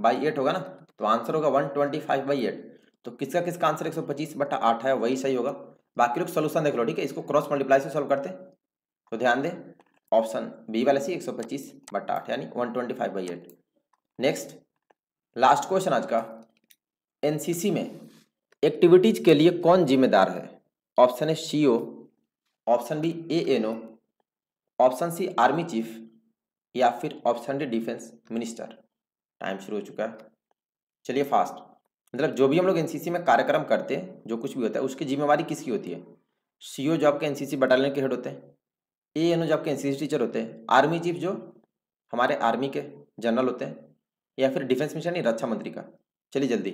बाई एट होगा ना तो आंसर होगा one twenty five by eight तो किसका किसका आंसर एक सौ पच्चीस बटा आठ है वही सही होगा बाकी लोग सोल्यूशन देख लो ठीक है इसको क्रॉस मल्टीप्लाई से सॉल्व करते तो ध्यान दें ऑप्शन बी वाले सी एक सौ पच्चीस बटा आठ यानी one twenty five by eight next last question आज का सी में एक्टिविटीज के लिए कौन जिम्मेदार है ऑप्शन है CO option B A N O option C army chief या फिर option D defence minister time शुरू हो चुका है चलिए फास्ट मतलब जो भी हम लोग एनसीसी में कार्यक्रम करते हैं जो कुछ भी होता है उसकी जिम्मेवारी किसकी होती है सीओ e जो आपके एनसीसी बटालियन के हेड होते हैं ए एन ओ जॉब के एन टीचर होते हैं आर्मी चीफ जो हमारे आर्मी के जनरल होते हैं या फिर डिफेंस मिशन या रक्षा मंत्री का चलिए जल्दी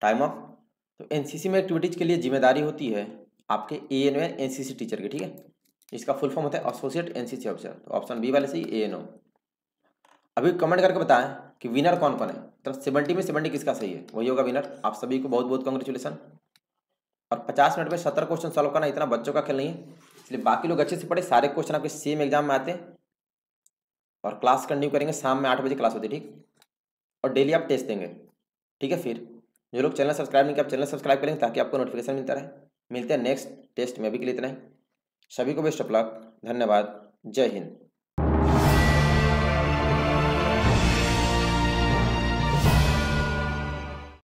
टाइम ऑफ तो एन में एक्टिविटीज़ के लिए जिम्मेदारी होती है आपके A N O NCC teacher की ठीक है इसका फुल फॉर्म होता है एसोसिएट सी ऑफिसर तो ऑप्शन बी वाले से ही ए एन ओ अभी कमेंट करके बताएं कि विनर कौन कौन है तो सेवेंटी में सेवेंटी किसका सही है वही होगा विनर आप सभी को बहुत बहुत कॉन्ग्रेचुलेसन और पचास मिनट में सत्तर क्वेश्चन सॉल्व करना इतना बच्चों का खेल नहीं है इसलिए बाकी लोग अच्छे से पढ़े सारे क्वेश्चन आपके सेम एग्जाम में आते हैं और क्लास कंटिन्यू करेंगे शाम में आठ बजे क्लास होती है ठीक और डेली आप टेस्ट देंगे ठीक है फिर जो लोग चैनल सब्सक्राइब नहीं किया आप चैनल सब्सक्राइब करेंगे ताकि आपको नोटिफिकेशन मिलता रहे मिलते हैं नेक्स्ट टेस्ट में अभी के लिए इतना ही सभी को बेस्ट ऑफ लक धन्यवाद जय हिंद